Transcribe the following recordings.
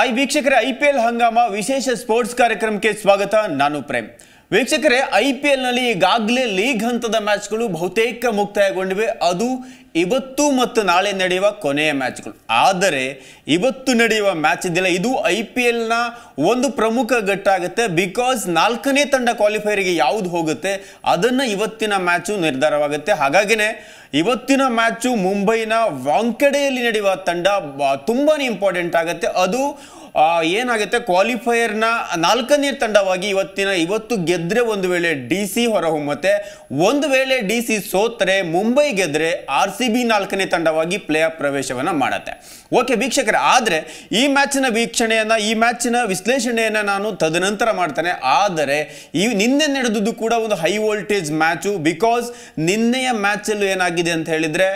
ಆಯ್ ವೀಕ್ಷಕರ ಐಪಿಎಲ್ ಹಂಗಾಮ ವಿಶೇಷ ಸ್ಪೋರ್ಟ್ಸ್ ಕಾರ್ಯಕ್ರಮಕ್ಕೆ ಸ್ವಾಗತ ನಾನು ಪ್ರೇಮ್ ವೀಕ್ಷಕರೇ ಐ ಪಿ ಎಲ್ನಲ್ಲಿ ಈಗಾಗಲೇ ಲೀಗ್ ಹಂತದ ಮ್ಯಾಚ್ಗಳು ಬಹುತೇಕ ಮುಕ್ತಾಯಗೊಂಡಿವೆ ಅದು ಇವತ್ತು ಮತ್ತು ನಾಳೆ ನಡೆಯುವ ಕೊನೆಯ ಮ್ಯಾಚ್ಗಳು ಆದರೆ ಇವತ್ತು ನಡೆಯುವ ಮ್ಯಾಚ್ ಇದೆಯಲ್ಲ ಇದು ಐ ಪಿ ಎಲ್ನ ಒಂದು ಪ್ರಮುಖ ಘಟ್ಟ ಆಗುತ್ತೆ ಬಿಕಾಸ್ ನಾಲ್ಕನೇ ತಂಡ ಕ್ವಾಲಿಫೈರಿಗೆ ಯಾವುದು ಹೋಗುತ್ತೆ ಅದನ್ನು ಇವತ್ತಿನ ಮ್ಯಾಚು ನಿರ್ಧಾರವಾಗುತ್ತೆ ಹಾಗಾಗಿನೇ ಇವತ್ತಿನ ಮ್ಯಾಚು ಮುಂಬೈನ ವಾಂಕಡೆಯಲ್ಲಿ ನಡೆಯುವ ತಂಡ ತುಂಬಾ ಇಂಪಾರ್ಟೆಂಟ್ ಆಗುತ್ತೆ ಅದು ಏನಾಗುತ್ತೆ ಕ್ವಾಲಿಫೈಯರ್ನ ನಾಲ್ಕನೇ ತಂಡವಾಗಿ ಇವತ್ತಿನ ಇವತ್ತು ಗೆದ್ರೆ ಒಂದು ವೇಳೆ ಡಿ ಸಿ ಹೊರಹೊಮ್ಮತ್ತೆ ಒಂದು ವೇಳೆ ಡಿ ಸಿ ಸೋತರೆ ಮುಂಬೈ ಗೆದ್ರೆ ಆರ್ ಸಿ ಬಿ ನಾಲ್ಕನೇ ತಂಡವಾಗಿ ಪ್ಲೇ ಆಫ್ ಪ್ರವೇಶವನ್ನು ಮಾಡುತ್ತೆ ಓಕೆ ವೀಕ್ಷಕರೇ ಆದರೆ ಈ ಮ್ಯಾಚಿನ ವೀಕ್ಷಣೆಯನ್ನು ಈ ಮ್ಯಾಚಿನ ವಿಶ್ಲೇಷಣೆಯನ್ನು ನಾನು ತದನಂತರ ಮಾಡ್ತೇನೆ ಆದರೆ ಈ ನಿನ್ನೆ ನಡೆದದ್ದು ಕೂಡ ಒಂದು ಹೈ ವೋಲ್ಟೇಜ್ ಮ್ಯಾಚು ಬಿಕಾಸ್ ನಿನ್ನೆಯ ಮ್ಯಾಚಲ್ಲೂ ಏನಾಗಿದೆ ಅಂತ ಹೇಳಿದರೆ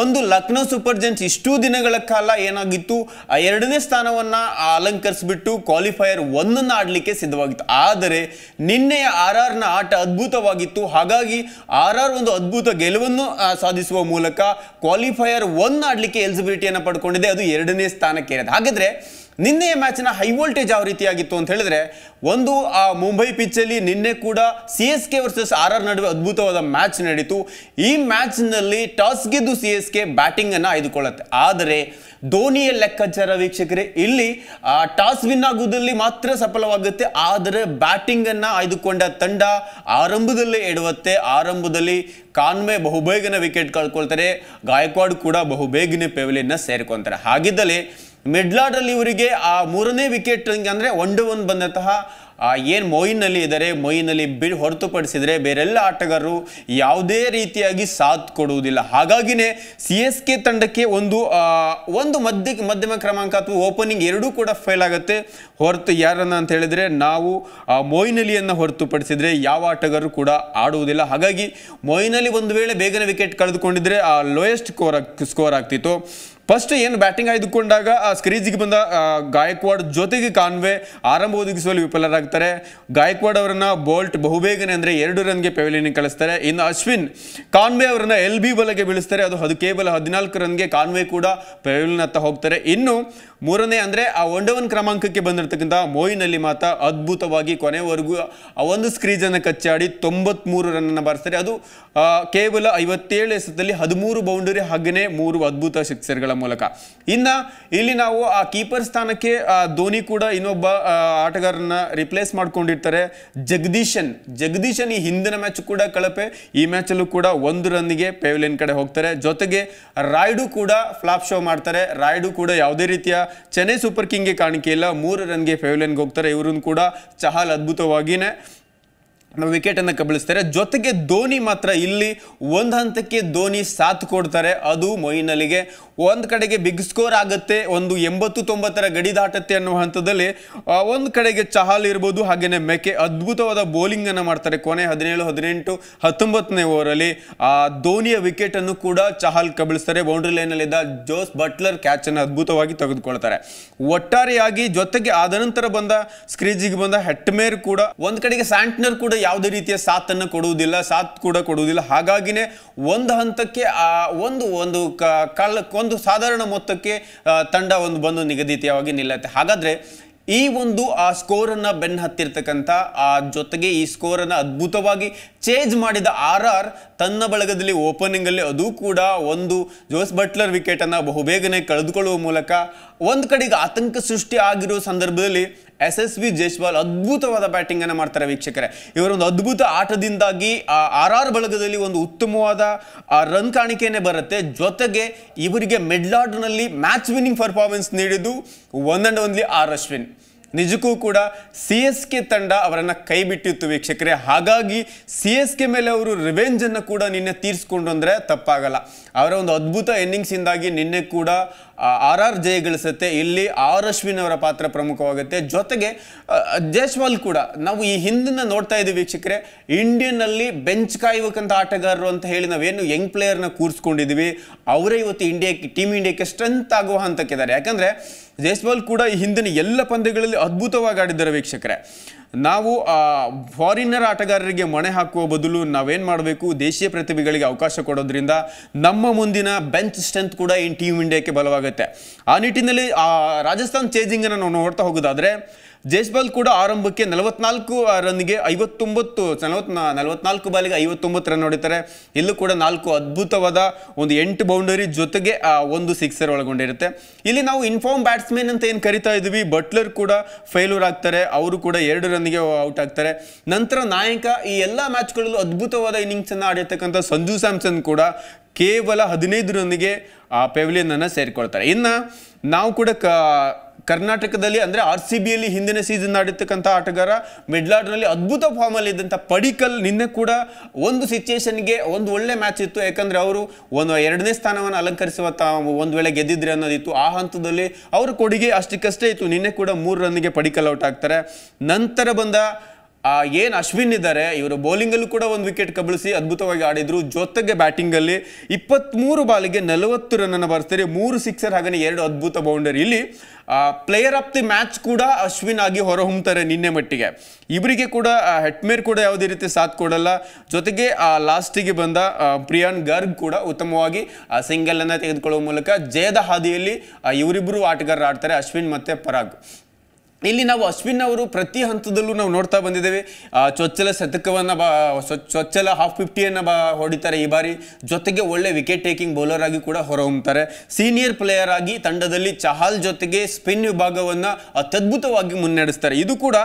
ಒಂದು ಲಕ್ನೋ ಸೂಪರ್ ಜೆಂಟ್ಸ್ ಇಷ್ಟು ದಿನಗಳ ಕಾಲ ಏನಾಗಿತ್ತು ಆ ಎರಡನೇ ಸ್ಥಾನವನ್ನು ಅಲಂಕರಿಸ್ಬಿಟ್ಟು ಕ್ವಾಲಿಫೈಯರ್ ಒಂದನ್ನು ಆಡಲಿಕ್ಕೆ ಸಿದ್ಧವಾಗಿತ್ತು ಆದರೆ ನಿನ್ನೆಯ ಆರ್ ಆರ್ನ ಆಟ ಅದ್ಭುತವಾಗಿತ್ತು ಹಾಗಾಗಿ ಆರ್ ಆರ್ ಒಂದು ಅದ್ಭುತ ಗೆಲುವನ್ನು ಸಾಧಿಸುವ ಮೂಲಕ ಕ್ವಾಲಿಫೈಯರ್ ಒನ್ ಆಡಲಿಕ್ಕೆ ಎಲಿಜಿಬಿಲಿಟಿಯನ್ನು ಪಡ್ಕೊಂಡಿದೆ ಅದು ಎರಡನೇ ಸ್ಥಾನಕ್ಕೆ ಇರೋದು ಹಾಗಾದರೆ ನಿನ್ನೆಯ ಮ್ಯಾಚಿನ ಹೈ ವೋಲ್ಟೇಜ್ ಯಾವ ರೀತಿಯಾಗಿತ್ತು ಅಂತ ಹೇಳಿದ್ರೆ ಒಂದು ಆ ಮುಂಬೈ ಪಿಚ್ಚಲ್ಲಿ ನಿನ್ನೆ ಕೂಡ C S K versus R R ನಡುವೆ ಅದ್ಭುತವಾದ ಮ್ಯಾಚ್ ನಡೀತು ಈ ಮ್ಯಾಚ್ನಲ್ಲಿ ಟಾಸ್ ಗೆದ್ದು ಸಿ ಎಸ್ ಕೆ ಬ್ಯಾಟಿಂಗನ್ನು ಆಯ್ದುಕೊಳ್ಳುತ್ತೆ ಆದರೆ ಧೋನಿಯ ಲೆಕ್ಕಾಚಾರ ವೀಕ್ಷಕರೇ ಇಲ್ಲಿ ಟಾಸ್ ವಿನ್ ಆಗುವುದರಲ್ಲಿ ಮಾತ್ರ ಸಫಲವಾಗುತ್ತೆ ಆದರೆ ಬ್ಯಾಟಿಂಗನ್ನು ಆಯ್ದುಕೊಂಡ ತಂಡ ಆರಂಭದಲ್ಲೇ ಎಡುವತ್ತೆ ಆರಂಭದಲ್ಲಿ ಕಾನ್ವೆ ಬಹುಬೇಗನೆ ವಿಕೆಟ್ ಕಳ್ಕೊಳ್ತಾರೆ ಗಾಯಕ್ವಾಡ್ ಕೂಡ ಬಹುಬೇಗನೆ ಪೆವಲಿಯನ್ನ ಸೇರ್ಕೊಳ್ತಾರೆ ಹಾಗಿದ್ದಲ್ಲಿ ಅಲ್ಲಿ ಇವರಿಗೆ ಆ ಮೂರನೇ ವಿಕೆಟ್ ಅಂದರೆ ಒನ್ ಟು ಒನ್ ಬಂದಂತಹ ಏನು ಮೊಯಿನಲ್ಲಿ ಇದ್ದಾರೆ ಮೊಯಿನಲ್ಲಿ ಬಿ ಹೊರತುಪಡಿಸಿದರೆ ಬೇರೆಲ್ಲ ಆಟಗಾರರು ಯಾವುದೇ ರೀತಿಯಾಗಿ ಸಾಥ್ ಕೊಡುವುದಿಲ್ಲ ಹಾಗಾಗಿನೇ ಸಿ ಎಸ್ ಕೆ ತಂಡಕ್ಕೆ ಒಂದು ಒಂದು ಮಧ್ಯ ಮಧ್ಯಮ ಕ್ರಮಾಂಕ ಅಥವಾ ಓಪನಿಂಗ್ ಎರಡೂ ಕೂಡ ಫೇಲ್ ಆಗುತ್ತೆ ಹೊರತು ಯಾರನ್ನ ಅಂತ ಹೇಳಿದರೆ ನಾವು ಮೊಯಿನಲಿಯನ್ನು ಅಲಿಯನ್ನು ಹೊರತುಪಡಿಸಿದರೆ ಯಾವ ಆಟಗಾರರು ಕೂಡ ಆಡುವುದಿಲ್ಲ ಹಾಗಾಗಿ ಮೊಯಿನಲಿ ಒಂದು ವೇಳೆ ಬೇಗನೆ ವಿಕೆಟ್ ಕಳೆದುಕೊಂಡಿದ್ರೆ ಲೋಯೆಸ್ಟ್ ಸ್ಕೋರ್ ಸ್ಕೋರ್ ಆಗ್ತಿತ್ತು ಫಸ್ಟ್ ಏನು ಬ್ಯಾಟಿಂಗ್ ಆಯ್ದುಕೊಂಡಾಗ ಆ ಸ್ಕ್ರೀಜಿಗೆ ಬಂದ ಗಾಯಕ್ವಾಡ್ ಜೊತೆಗೆ ಕಾನ್ವೆ ಆರಂಭ ಒದಗಿಸುವಲ್ಲಿ ವಿಫಲರಾಗ್ತಾರೆ ಗಾಯಕ್ವಾಡ್ ಅವರನ್ನ ಬೋಲ್ಟ್ ಬಹುಬೇಗನೆ ಅಂದರೆ ಎರಡು ರನ್ಗೆ ಪೆವಿಲಿಯನ್ ಕಳಿಸ್ತಾರೆ ಇನ್ನು ಅಶ್ವಿನ್ ಕಾನ್ವೆ ಅವರನ್ನ ಎಲ್ ಬಿ ಬಲಗೆ ಬೀಳಿಸ್ತಾರೆ ಅದು ಅದು ಕೇವಲ ಹದಿನಾಲ್ಕು ರನ್ಗೆ ಕಾನ್ವೆ ಕೂಡ ಪೆವಿಲಿಯನ್ ಹತ್ತ ಹೋಗ್ತಾರೆ ಇನ್ನು ಮೂರನೇ ಅಂದರೆ ಆ ಒನ್ ಕ್ರಮಾಂಕಕ್ಕೆ ಬಂದಿರತಕ್ಕಂಥ ಮೋಯಿನ್ ಮಾತ್ರ ಅದ್ಭುತವಾಗಿ ಕೊನೆವರೆಗೂ ಆ ಒಂದು ಸ್ಕ್ರೀಜನ್ನು ಕಚ್ಚಾಡಿ ತೊಂಬತ್ಮೂರು ರನ್ನನ್ನು ಬಾರಿಸ್ತಾರೆ ಅದು ಕೇವಲ ಐವತ್ತೇಳು ಎಸದಲ್ಲಿ ಹದಿಮೂರು ಬೌಂಡರಿ ಹಾಗೆಯೇ ಮೂರು ಅದ್ಭುತ ಸಿಕ್ಸರ್ಗಳ ಮೂಲಕ ಇನ್ನು ಇಲ್ಲಿ ನಾವು ಆ ಕೀಪರ್ ಸ್ಥಾನಕ್ಕೆ ಧೋನಿ ಕೂಡ ಇನ್ನೊಬ್ಬ ಆಟಗಾರನ ರಿಪ್ಲೇಸ್ ಮಾಡ್ಕೊಂಡಿರ್ತಾರೆ ಜಗದೀಶನ್ ಜಗದೀಶನ್ ಈ ಹಿಂದಿನ ಮ್ಯಾಚ್ ಕೂಡ ಕಳಪೆ ಈ ಮ್ಯಾಚಲ್ಲೂ ಕೂಡ ಒಂದು ರನ್ನಿಗೆ ಪೇವ್ಲಿನ್ ಕಡೆ ಹೋಗ್ತಾರೆ ಜೊತೆಗೆ ರಾಯ್ಡು ಕೂಡ ಫ್ಲಾಪ್ ಶೋ ಮಾಡ್ತಾರೆ ರಾಯ್ಡು ಕೂಡ ಯಾವುದೇ ರೀತಿಯ ಚೆನ್ನೈ ಸೂಪರ್ ಕಿಂಗ್ಗೆ ಕಾಣಿಕೆ ಇಲ್ಲ ಮೂರು ರನ್ಗೆ ಗೆ ಹೋಗ್ತಾರೆ ಇವರನ್ನು ಕೂಡ ಚಹಲ್ ಅದ್ಭುತವಾಗಿಯೇ ವಿಕೆಟನ್ನು ಕಬಳಿಸ್ತಾರೆ ಜೊತೆಗೆ ಧೋನಿ ಮಾತ್ರ ಇಲ್ಲಿ ಒಂದು ಹಂತಕ್ಕೆ ಧೋನಿ ಸಾಥ್ ಕೊಡ್ತಾರೆ ಅದು ಮೊಯಿನ್ ಅಲಿಗೆ ಒಂದು ಕಡೆಗೆ ಬಿಗ್ ಸ್ಕೋರ್ ಆಗುತ್ತೆ ಒಂದು ಎಂಬತ್ತು ತೊಂಬತ್ತರ ಗಡಿ ದಾಟತ್ತೆ ಅನ್ನುವ ಹಂತದಲ್ಲಿ ಒಂದು ಕಡೆಗೆ ಚಹಲ್ ಇರ್ಬೋದು ಹಾಗೆಯೇ ಮೆಕೆ ಅದ್ಭುತವಾದ ಬೌಲಿಂಗನ್ನು ಮಾಡ್ತಾರೆ ಕೊನೆ ಹದಿನೇಳು ಹದಿನೆಂಟು ಹತ್ತೊಂಬತ್ತನೇ ಓವರಲ್ಲಿ ಧೋನಿಯ ವಿಕೆಟನ್ನು ಕೂಡ ಚಹಲ್ ಕಬಳಿಸ್ತಾರೆ ಬೌಂಡ್ರಿ ಲೈನಲ್ಲಿದ್ದ ಜೋಸ್ ಬಟ್ಲರ್ ಕ್ಯಾಚನ್ನು ಅದ್ಭುತವಾಗಿ ತೆಗೆದುಕೊಳ್ತಾರೆ ಒಟ್ಟಾರೆಯಾಗಿ ಜೊತೆಗೆ ಆದ ನಂತರ ಬಂದ ಸ್ಕ್ರೀಜಿಗೆ ಬಂದ ಹೆಟ್ಮೇರ್ ಕೂಡ ಒಂದು ಕಡೆಗೆ ಸ್ಯಾಂಟ್ನರ್ ಕೂಡ ಯಾವುದೇ ರೀತಿಯ ಸಾಥನ್ನು ಕೊಡುವುದಿಲ್ಲ ಸಾಥ್ ಕೂಡ ಕೊಡುವುದಿಲ್ಲ ಹಾಗಾಗಿನೇ ಒಂದು ಹಂತಕ್ಕೆ ಆ ಒಂದು ಒಂದು ಕಾಲ ಒಂದು ಸಾಧಾರಣ ಮೊತ್ತಕ್ಕೆ ತಂಡ ಒಂದು ಬಂದು ನಿಗದಿತವಾಗಿ ನಿಲ್ಲತ್ತೆ ಹಾಗಾದರೆ ಈ ಒಂದು ಆ ಸ್ಕೋರನ್ನು ಬೆನ್ನು ಹತ್ತಿರ್ತಕ್ಕಂಥ ಆ ಜೊತೆಗೆ ಈ ಸ್ಕೋರನ್ನು ಅದ್ಭುತವಾಗಿ ಚೇಂಜ್ ಮಾಡಿದ ಆರ್ ಆರ್ ತನ್ನ ಬಳಗದಲ್ಲಿ ಓಪನಿಂಗಲ್ಲಿ ಅದು ಕೂಡ ಒಂದು ಜೋಸ್ ಬಟ್ಲರ್ ವಿಕೆಟನ್ನು ಬಹುಬೇಗನೆ ಕಳೆದುಕೊಳ್ಳುವ ಮೂಲಕ ಒಂದು ಕಡೆಗೆ ಆತಂಕ ಸೃಷ್ಟಿ ಆಗಿರುವ ಸಂದರ್ಭದಲ್ಲಿ ಎಸ್ ಎಸ್ ವಿ ಜೈಸ್ವಾಲ್ ಅದ್ಭುತವಾದ ಬ್ಯಾಟಿಂಗನ್ನು ಮಾಡ್ತಾರೆ ವೀಕ್ಷಕರೇ ಇವರೊಂದು ಅದ್ಭುತ ಆಟದಿಂದಾಗಿ ಆರ್ ಆರ್ ಬಳಗದಲ್ಲಿ ಒಂದು ಉತ್ತಮವಾದ ರನ್ ಕಾಣಿಕೆಯೇ ಬರುತ್ತೆ ಜೊತೆಗೆ ಇವರಿಗೆ ಮಿಡ್ಲಾರ್ಡ್ನಲ್ಲಿ ಮ್ಯಾಚ್ ವಿನ್ನಿಂಗ್ ಪರ್ಫಾರ್ಮೆನ್ಸ್ ನೀಡಿದ್ದು one and only R Ashwin ನಿಜಕ್ಕೂ ಕೂಡ ಸಿ ಎಸ್ ಕೆ ತಂಡ ಅವರನ್ನು ಕೈ ಬಿಟ್ಟಿತ್ತು ವೀಕ್ಷಕರೇ ಹಾಗಾಗಿ ಸಿ ಎಸ್ ಕೆ ಮೇಲೆ ಅವರು ರಿವೆಂಜನ್ನು ಕೂಡ ನಿನ್ನೆ ತೀರಿಸ್ಕೊಂಡು ಅಂದರೆ ತಪ್ಪಾಗಲ್ಲ ಅವರ ಒಂದು ಅದ್ಭುತ ಇನ್ನಿಂಗ್ಸಿಂದಾಗಿ ನಿನ್ನೆ ಕೂಡ ಆರ್ ಆರ್ ಜಯಗಳಿಸುತ್ತೆ ಇಲ್ಲಿ ಆರ್ ಅಶ್ವಿನವರ ಪಾತ್ರ ಪ್ರಮುಖವಾಗುತ್ತೆ ಜೊತೆಗೆ ಜೈಸ್ವಾಲ್ ಕೂಡ ನಾವು ಈ ಹಿಂದಿನ ನೋಡ್ತಾ ಇದ್ದೀವಿ ವೀಕ್ಷಕರೆ ಇಂಡಿಯನ್ನಲ್ಲಿ ಬೆಂಚ್ ಕಾಯುವಕ್ಕಂಥ ಆಟಗಾರರು ಅಂತ ಹೇಳಿ ನಾವೇನು ಯಂಗ್ ಪ್ಲೇಯರ್ನ ಕೂರಿಸ್ಕೊಂಡಿದ್ವಿ ಅವರೇ ಇವತ್ತು ಇಂಡಿಯಾಕ್ಕೆ ಟೀಮ್ ಇಂಡಿಯಾಕ್ಕೆ ಸ್ಟ್ರೆಂತ್ ಆಗುವ ಹಂತಕ್ಕಿದ್ದಾರೆ ಯಾಕಂದರೆ ಜೈಸ್ವಾಲ್ ಕೂಡ ಈ ಹಿಂದಿನ ಎಲ್ಲ ಪಂದ್ಯಗಳಲ್ಲಿ ಅದ್ಭುತವಾಗಿ ಆಡಿದ್ದಾರೆ ವೀಕ್ಷಕರೇ ನಾವು ಫಾರಿನರ್ ಆಟಗಾರರಿಗೆ ಮಣೆ ಹಾಕುವ ಬದಲು ನಾವೇನು ಮಾಡಬೇಕು ದೇಶೀಯ ಪ್ರತಿಭೆಗಳಿಗೆ ಅವಕಾಶ ಕೊಡೋದ್ರಿಂದ ನಮ್ಮ ಮುಂದಿನ ಬೆಂಚ್ ಸ್ಟ್ರೆಂತ್ ಕೂಡ ಈ ಟೀಮ್ ಇಂಡಿಯಾಕ್ಕೆ ಬಲವಾಗುತ್ತೆ ಆ ನಿಟ್ಟಿನಲ್ಲಿ ರಾಜಸ್ಥಾನ್ ಚೇಜಿಂಗನ್ನು ನಾವು ನೋಡ್ತಾ ಹೋಗೋದಾದರೆ ಜೈಸ್ಬಾಲ್ ಕೂಡ ಆರಂಭಕ್ಕೆ ನಲವತ್ನಾಲ್ಕು ರನ್ಗೆ ಐವತ್ತೊಂಬತ್ತು ನಲವತ್ ನಲವತ್ನಾಲ್ಕು ಬಾಲಿಗೆ ಐವತ್ತೊಂಬತ್ತು ರನ್ ಹೊಡಿತಾರೆ ಇಲ್ಲೂ ಕೂಡ ನಾಲ್ಕು ಅದ್ಭುತವಾದ ಒಂದು ಎಂಟು ಬೌಂಡರಿ ಜೊತೆಗೆ ಒಂದು ಸಿಕ್ಸರ್ ಒಳಗೊಂಡಿರುತ್ತೆ ಇಲ್ಲಿ ನಾವು ಇನ್ಫಾರ್ಮ್ ಬ್ಯಾಟ್ಸ್ಮನ್ ಅಂತ ಏನು ಕರಿತಾ ಇದ್ವಿ ಬಟ್ಲರ್ ಕೂಡ ಫೇಲ್ಯೂರ್ ಆಗ್ತಾರೆ ಅವರು ಕೂಡ ಎರಡು ರನ್ಗೆ ಔಟ್ ಆಗ್ತಾರೆ ನಂತರ ನಾಯಕ ಈ ಎಲ್ಲ ಮ್ಯಾಚ್ಗಳಲ್ಲೂ ಅದ್ಭುತವಾದ ಇನ್ನಿಂಗ್ಸನ್ನು ಆಡಿರ್ತಕ್ಕಂಥ ಸಂಜು ಸ್ಯಾಮ್ಸನ್ ಕೂಡ ಕೇವಲ ಹದಿನೈದು ರನ್ಗೆ ಆ ಪೆವಿಲಿಯನ್ ಸೇರಿಕೊಳ್ತಾರೆ ಇನ್ನು ನಾವು ಕೂಡ ಕ ಕರ್ನಾಟಕದಲ್ಲಿ ಅಂದರೆ ಆರ್ ಸಿ ಬಿಯಲ್ಲಿ ಹಿಂದಿನ ಸೀಸನ್ ಆಡಿರ್ತಕ್ಕಂಥ ಆಟಗಾರ ಮಿಡ್ಲಾರ್ಡ್ನಲ್ಲಿ ಅದ್ಭುತ ಫಾರ್ಮಲ್ಲಿ ಇದ್ದಂಥ ಪಡಿಕಲ್ ನಿನ್ನೆ ಕೂಡ ಒಂದು ಸಿಚುವೇಷನ್ಗೆ ಒಂದು ಒಳ್ಳೆ ಮ್ಯಾಚ್ ಇತ್ತು ಯಾಕಂದರೆ ಅವರು ಒಂದು ಎರಡನೇ ಸ್ಥಾನವನ್ನು ಅಲಂಕರಿಸುವ ತಾವು ಒಂದು ವೇಳೆ ಗೆದ್ದಿದ್ರೆ ಅನ್ನೋದಿತ್ತು ಆ ಹಂತದಲ್ಲಿ ಅವರ ಕೊಡುಗೆ ಅಷ್ಟಕ್ಕಷ್ಟೇ ಇತ್ತು ನಿನ್ನೆ ಕೂಡ ಮೂರು ರನ್ನಿಗೆ ಪಡಿಕಲ್ ಔಟ್ ಆಗ್ತಾರೆ ನಂತರ ಬಂದ ಆ ಏನು ಅಶ್ವಿನ್ ಇದ್ದಾರೆ ಇವರು ಬೌಲಿಂಗಲ್ಲೂ ಕೂಡ ಒಂದು ವಿಕೆಟ್ ಕಬಳಿಸಿ ಅದ್ಭುತವಾಗಿ ಆಡಿದ್ರು ಜೊತೆಗೆ ಬ್ಯಾಟಿಂಗಲ್ಲಿ ಇಪ್ಪತ್ತ್ಮೂರು ಬಾಲಿಗೆ ನಲವತ್ತು ರನ್ನನ್ನು ಬರ್ತಾರೆ ಮೂರು ಸಿಕ್ಸರ್ ಹಾಗೆಯೇ ಎರಡು ಅದ್ಭುತ ಬೌಂಡರಿ ಇಲ್ಲಿ ಪ್ಲೇಯರ್ ಆಫ್ ದಿ ಮ್ಯಾಚ್ ಕೂಡ ಅಶ್ವಿನ್ ಆಗಿ ಹೊರಹೊಮ್ಮುತ್ತಾರೆ ನಿನ್ನೆ ಮಟ್ಟಿಗೆ ಇವರಿಗೆ ಕೂಡ ಹೆಟ್ಮೇರ್ ಕೂಡ ಯಾವುದೇ ರೀತಿ ಸಾಥ್ ಕೊಡಲ್ಲ ಜೊತೆಗೆ ಲಾಸ್ಟಿಗೆ ಬಂದ ಪ್ರಿಯಾನ್ ಗರ್ಗ್ ಕೂಡ ಉತ್ತಮವಾಗಿ ಸಿಂಗಲನ್ನು ತೆಗೆದುಕೊಳ್ಳುವ ಮೂಲಕ ಜಯದ ಹಾದಿಯಲ್ಲಿ ಇವರಿಬ್ಬರು ಆಟಗಾರರು ಆಡ್ತಾರೆ ಅಶ್ವಿನ್ ಮತ್ತು ಪರಾಗ್ ಇಲ್ಲಿ ನಾವು ಅಶ್ವಿನ್ ಅವರು ಪ್ರತಿ ಹಂತದಲ್ಲೂ ನಾವು ನೋಡ್ತಾ ಬಂದಿದ್ದೇವೆ ಚೊಚ್ಚಲ ಶತಕವನ್ನು ಬಾ ಚೊಚ್ಚಲ ಹಾಫ್ ಫಿಫ್ಟಿಯನ್ನು ಬಾ ಹೊಡಿತಾರೆ ಈ ಬಾರಿ ಜೊತೆಗೆ ಒಳ್ಳೆ ವಿಕೆಟ್ ಟೇಕಿಂಗ್ ಬೌಲರ್ ಆಗಿ ಕೂಡ ಹೊರಹೊಮ್ಮುತ್ತಾರೆ ಸೀನಿಯರ್ ಪ್ಲೇಯರ್ ಆಗಿ ತಂಡದಲ್ಲಿ ಚಹಲ್ ಜೊತೆಗೆ ಸ್ಪಿನ್ ವಿಭಾಗವನ್ನು ಅತ್ಯದ್ಭುತವಾಗಿ ಮುನ್ನಡೆಸ್ತಾರೆ ಇದು ಕೂಡ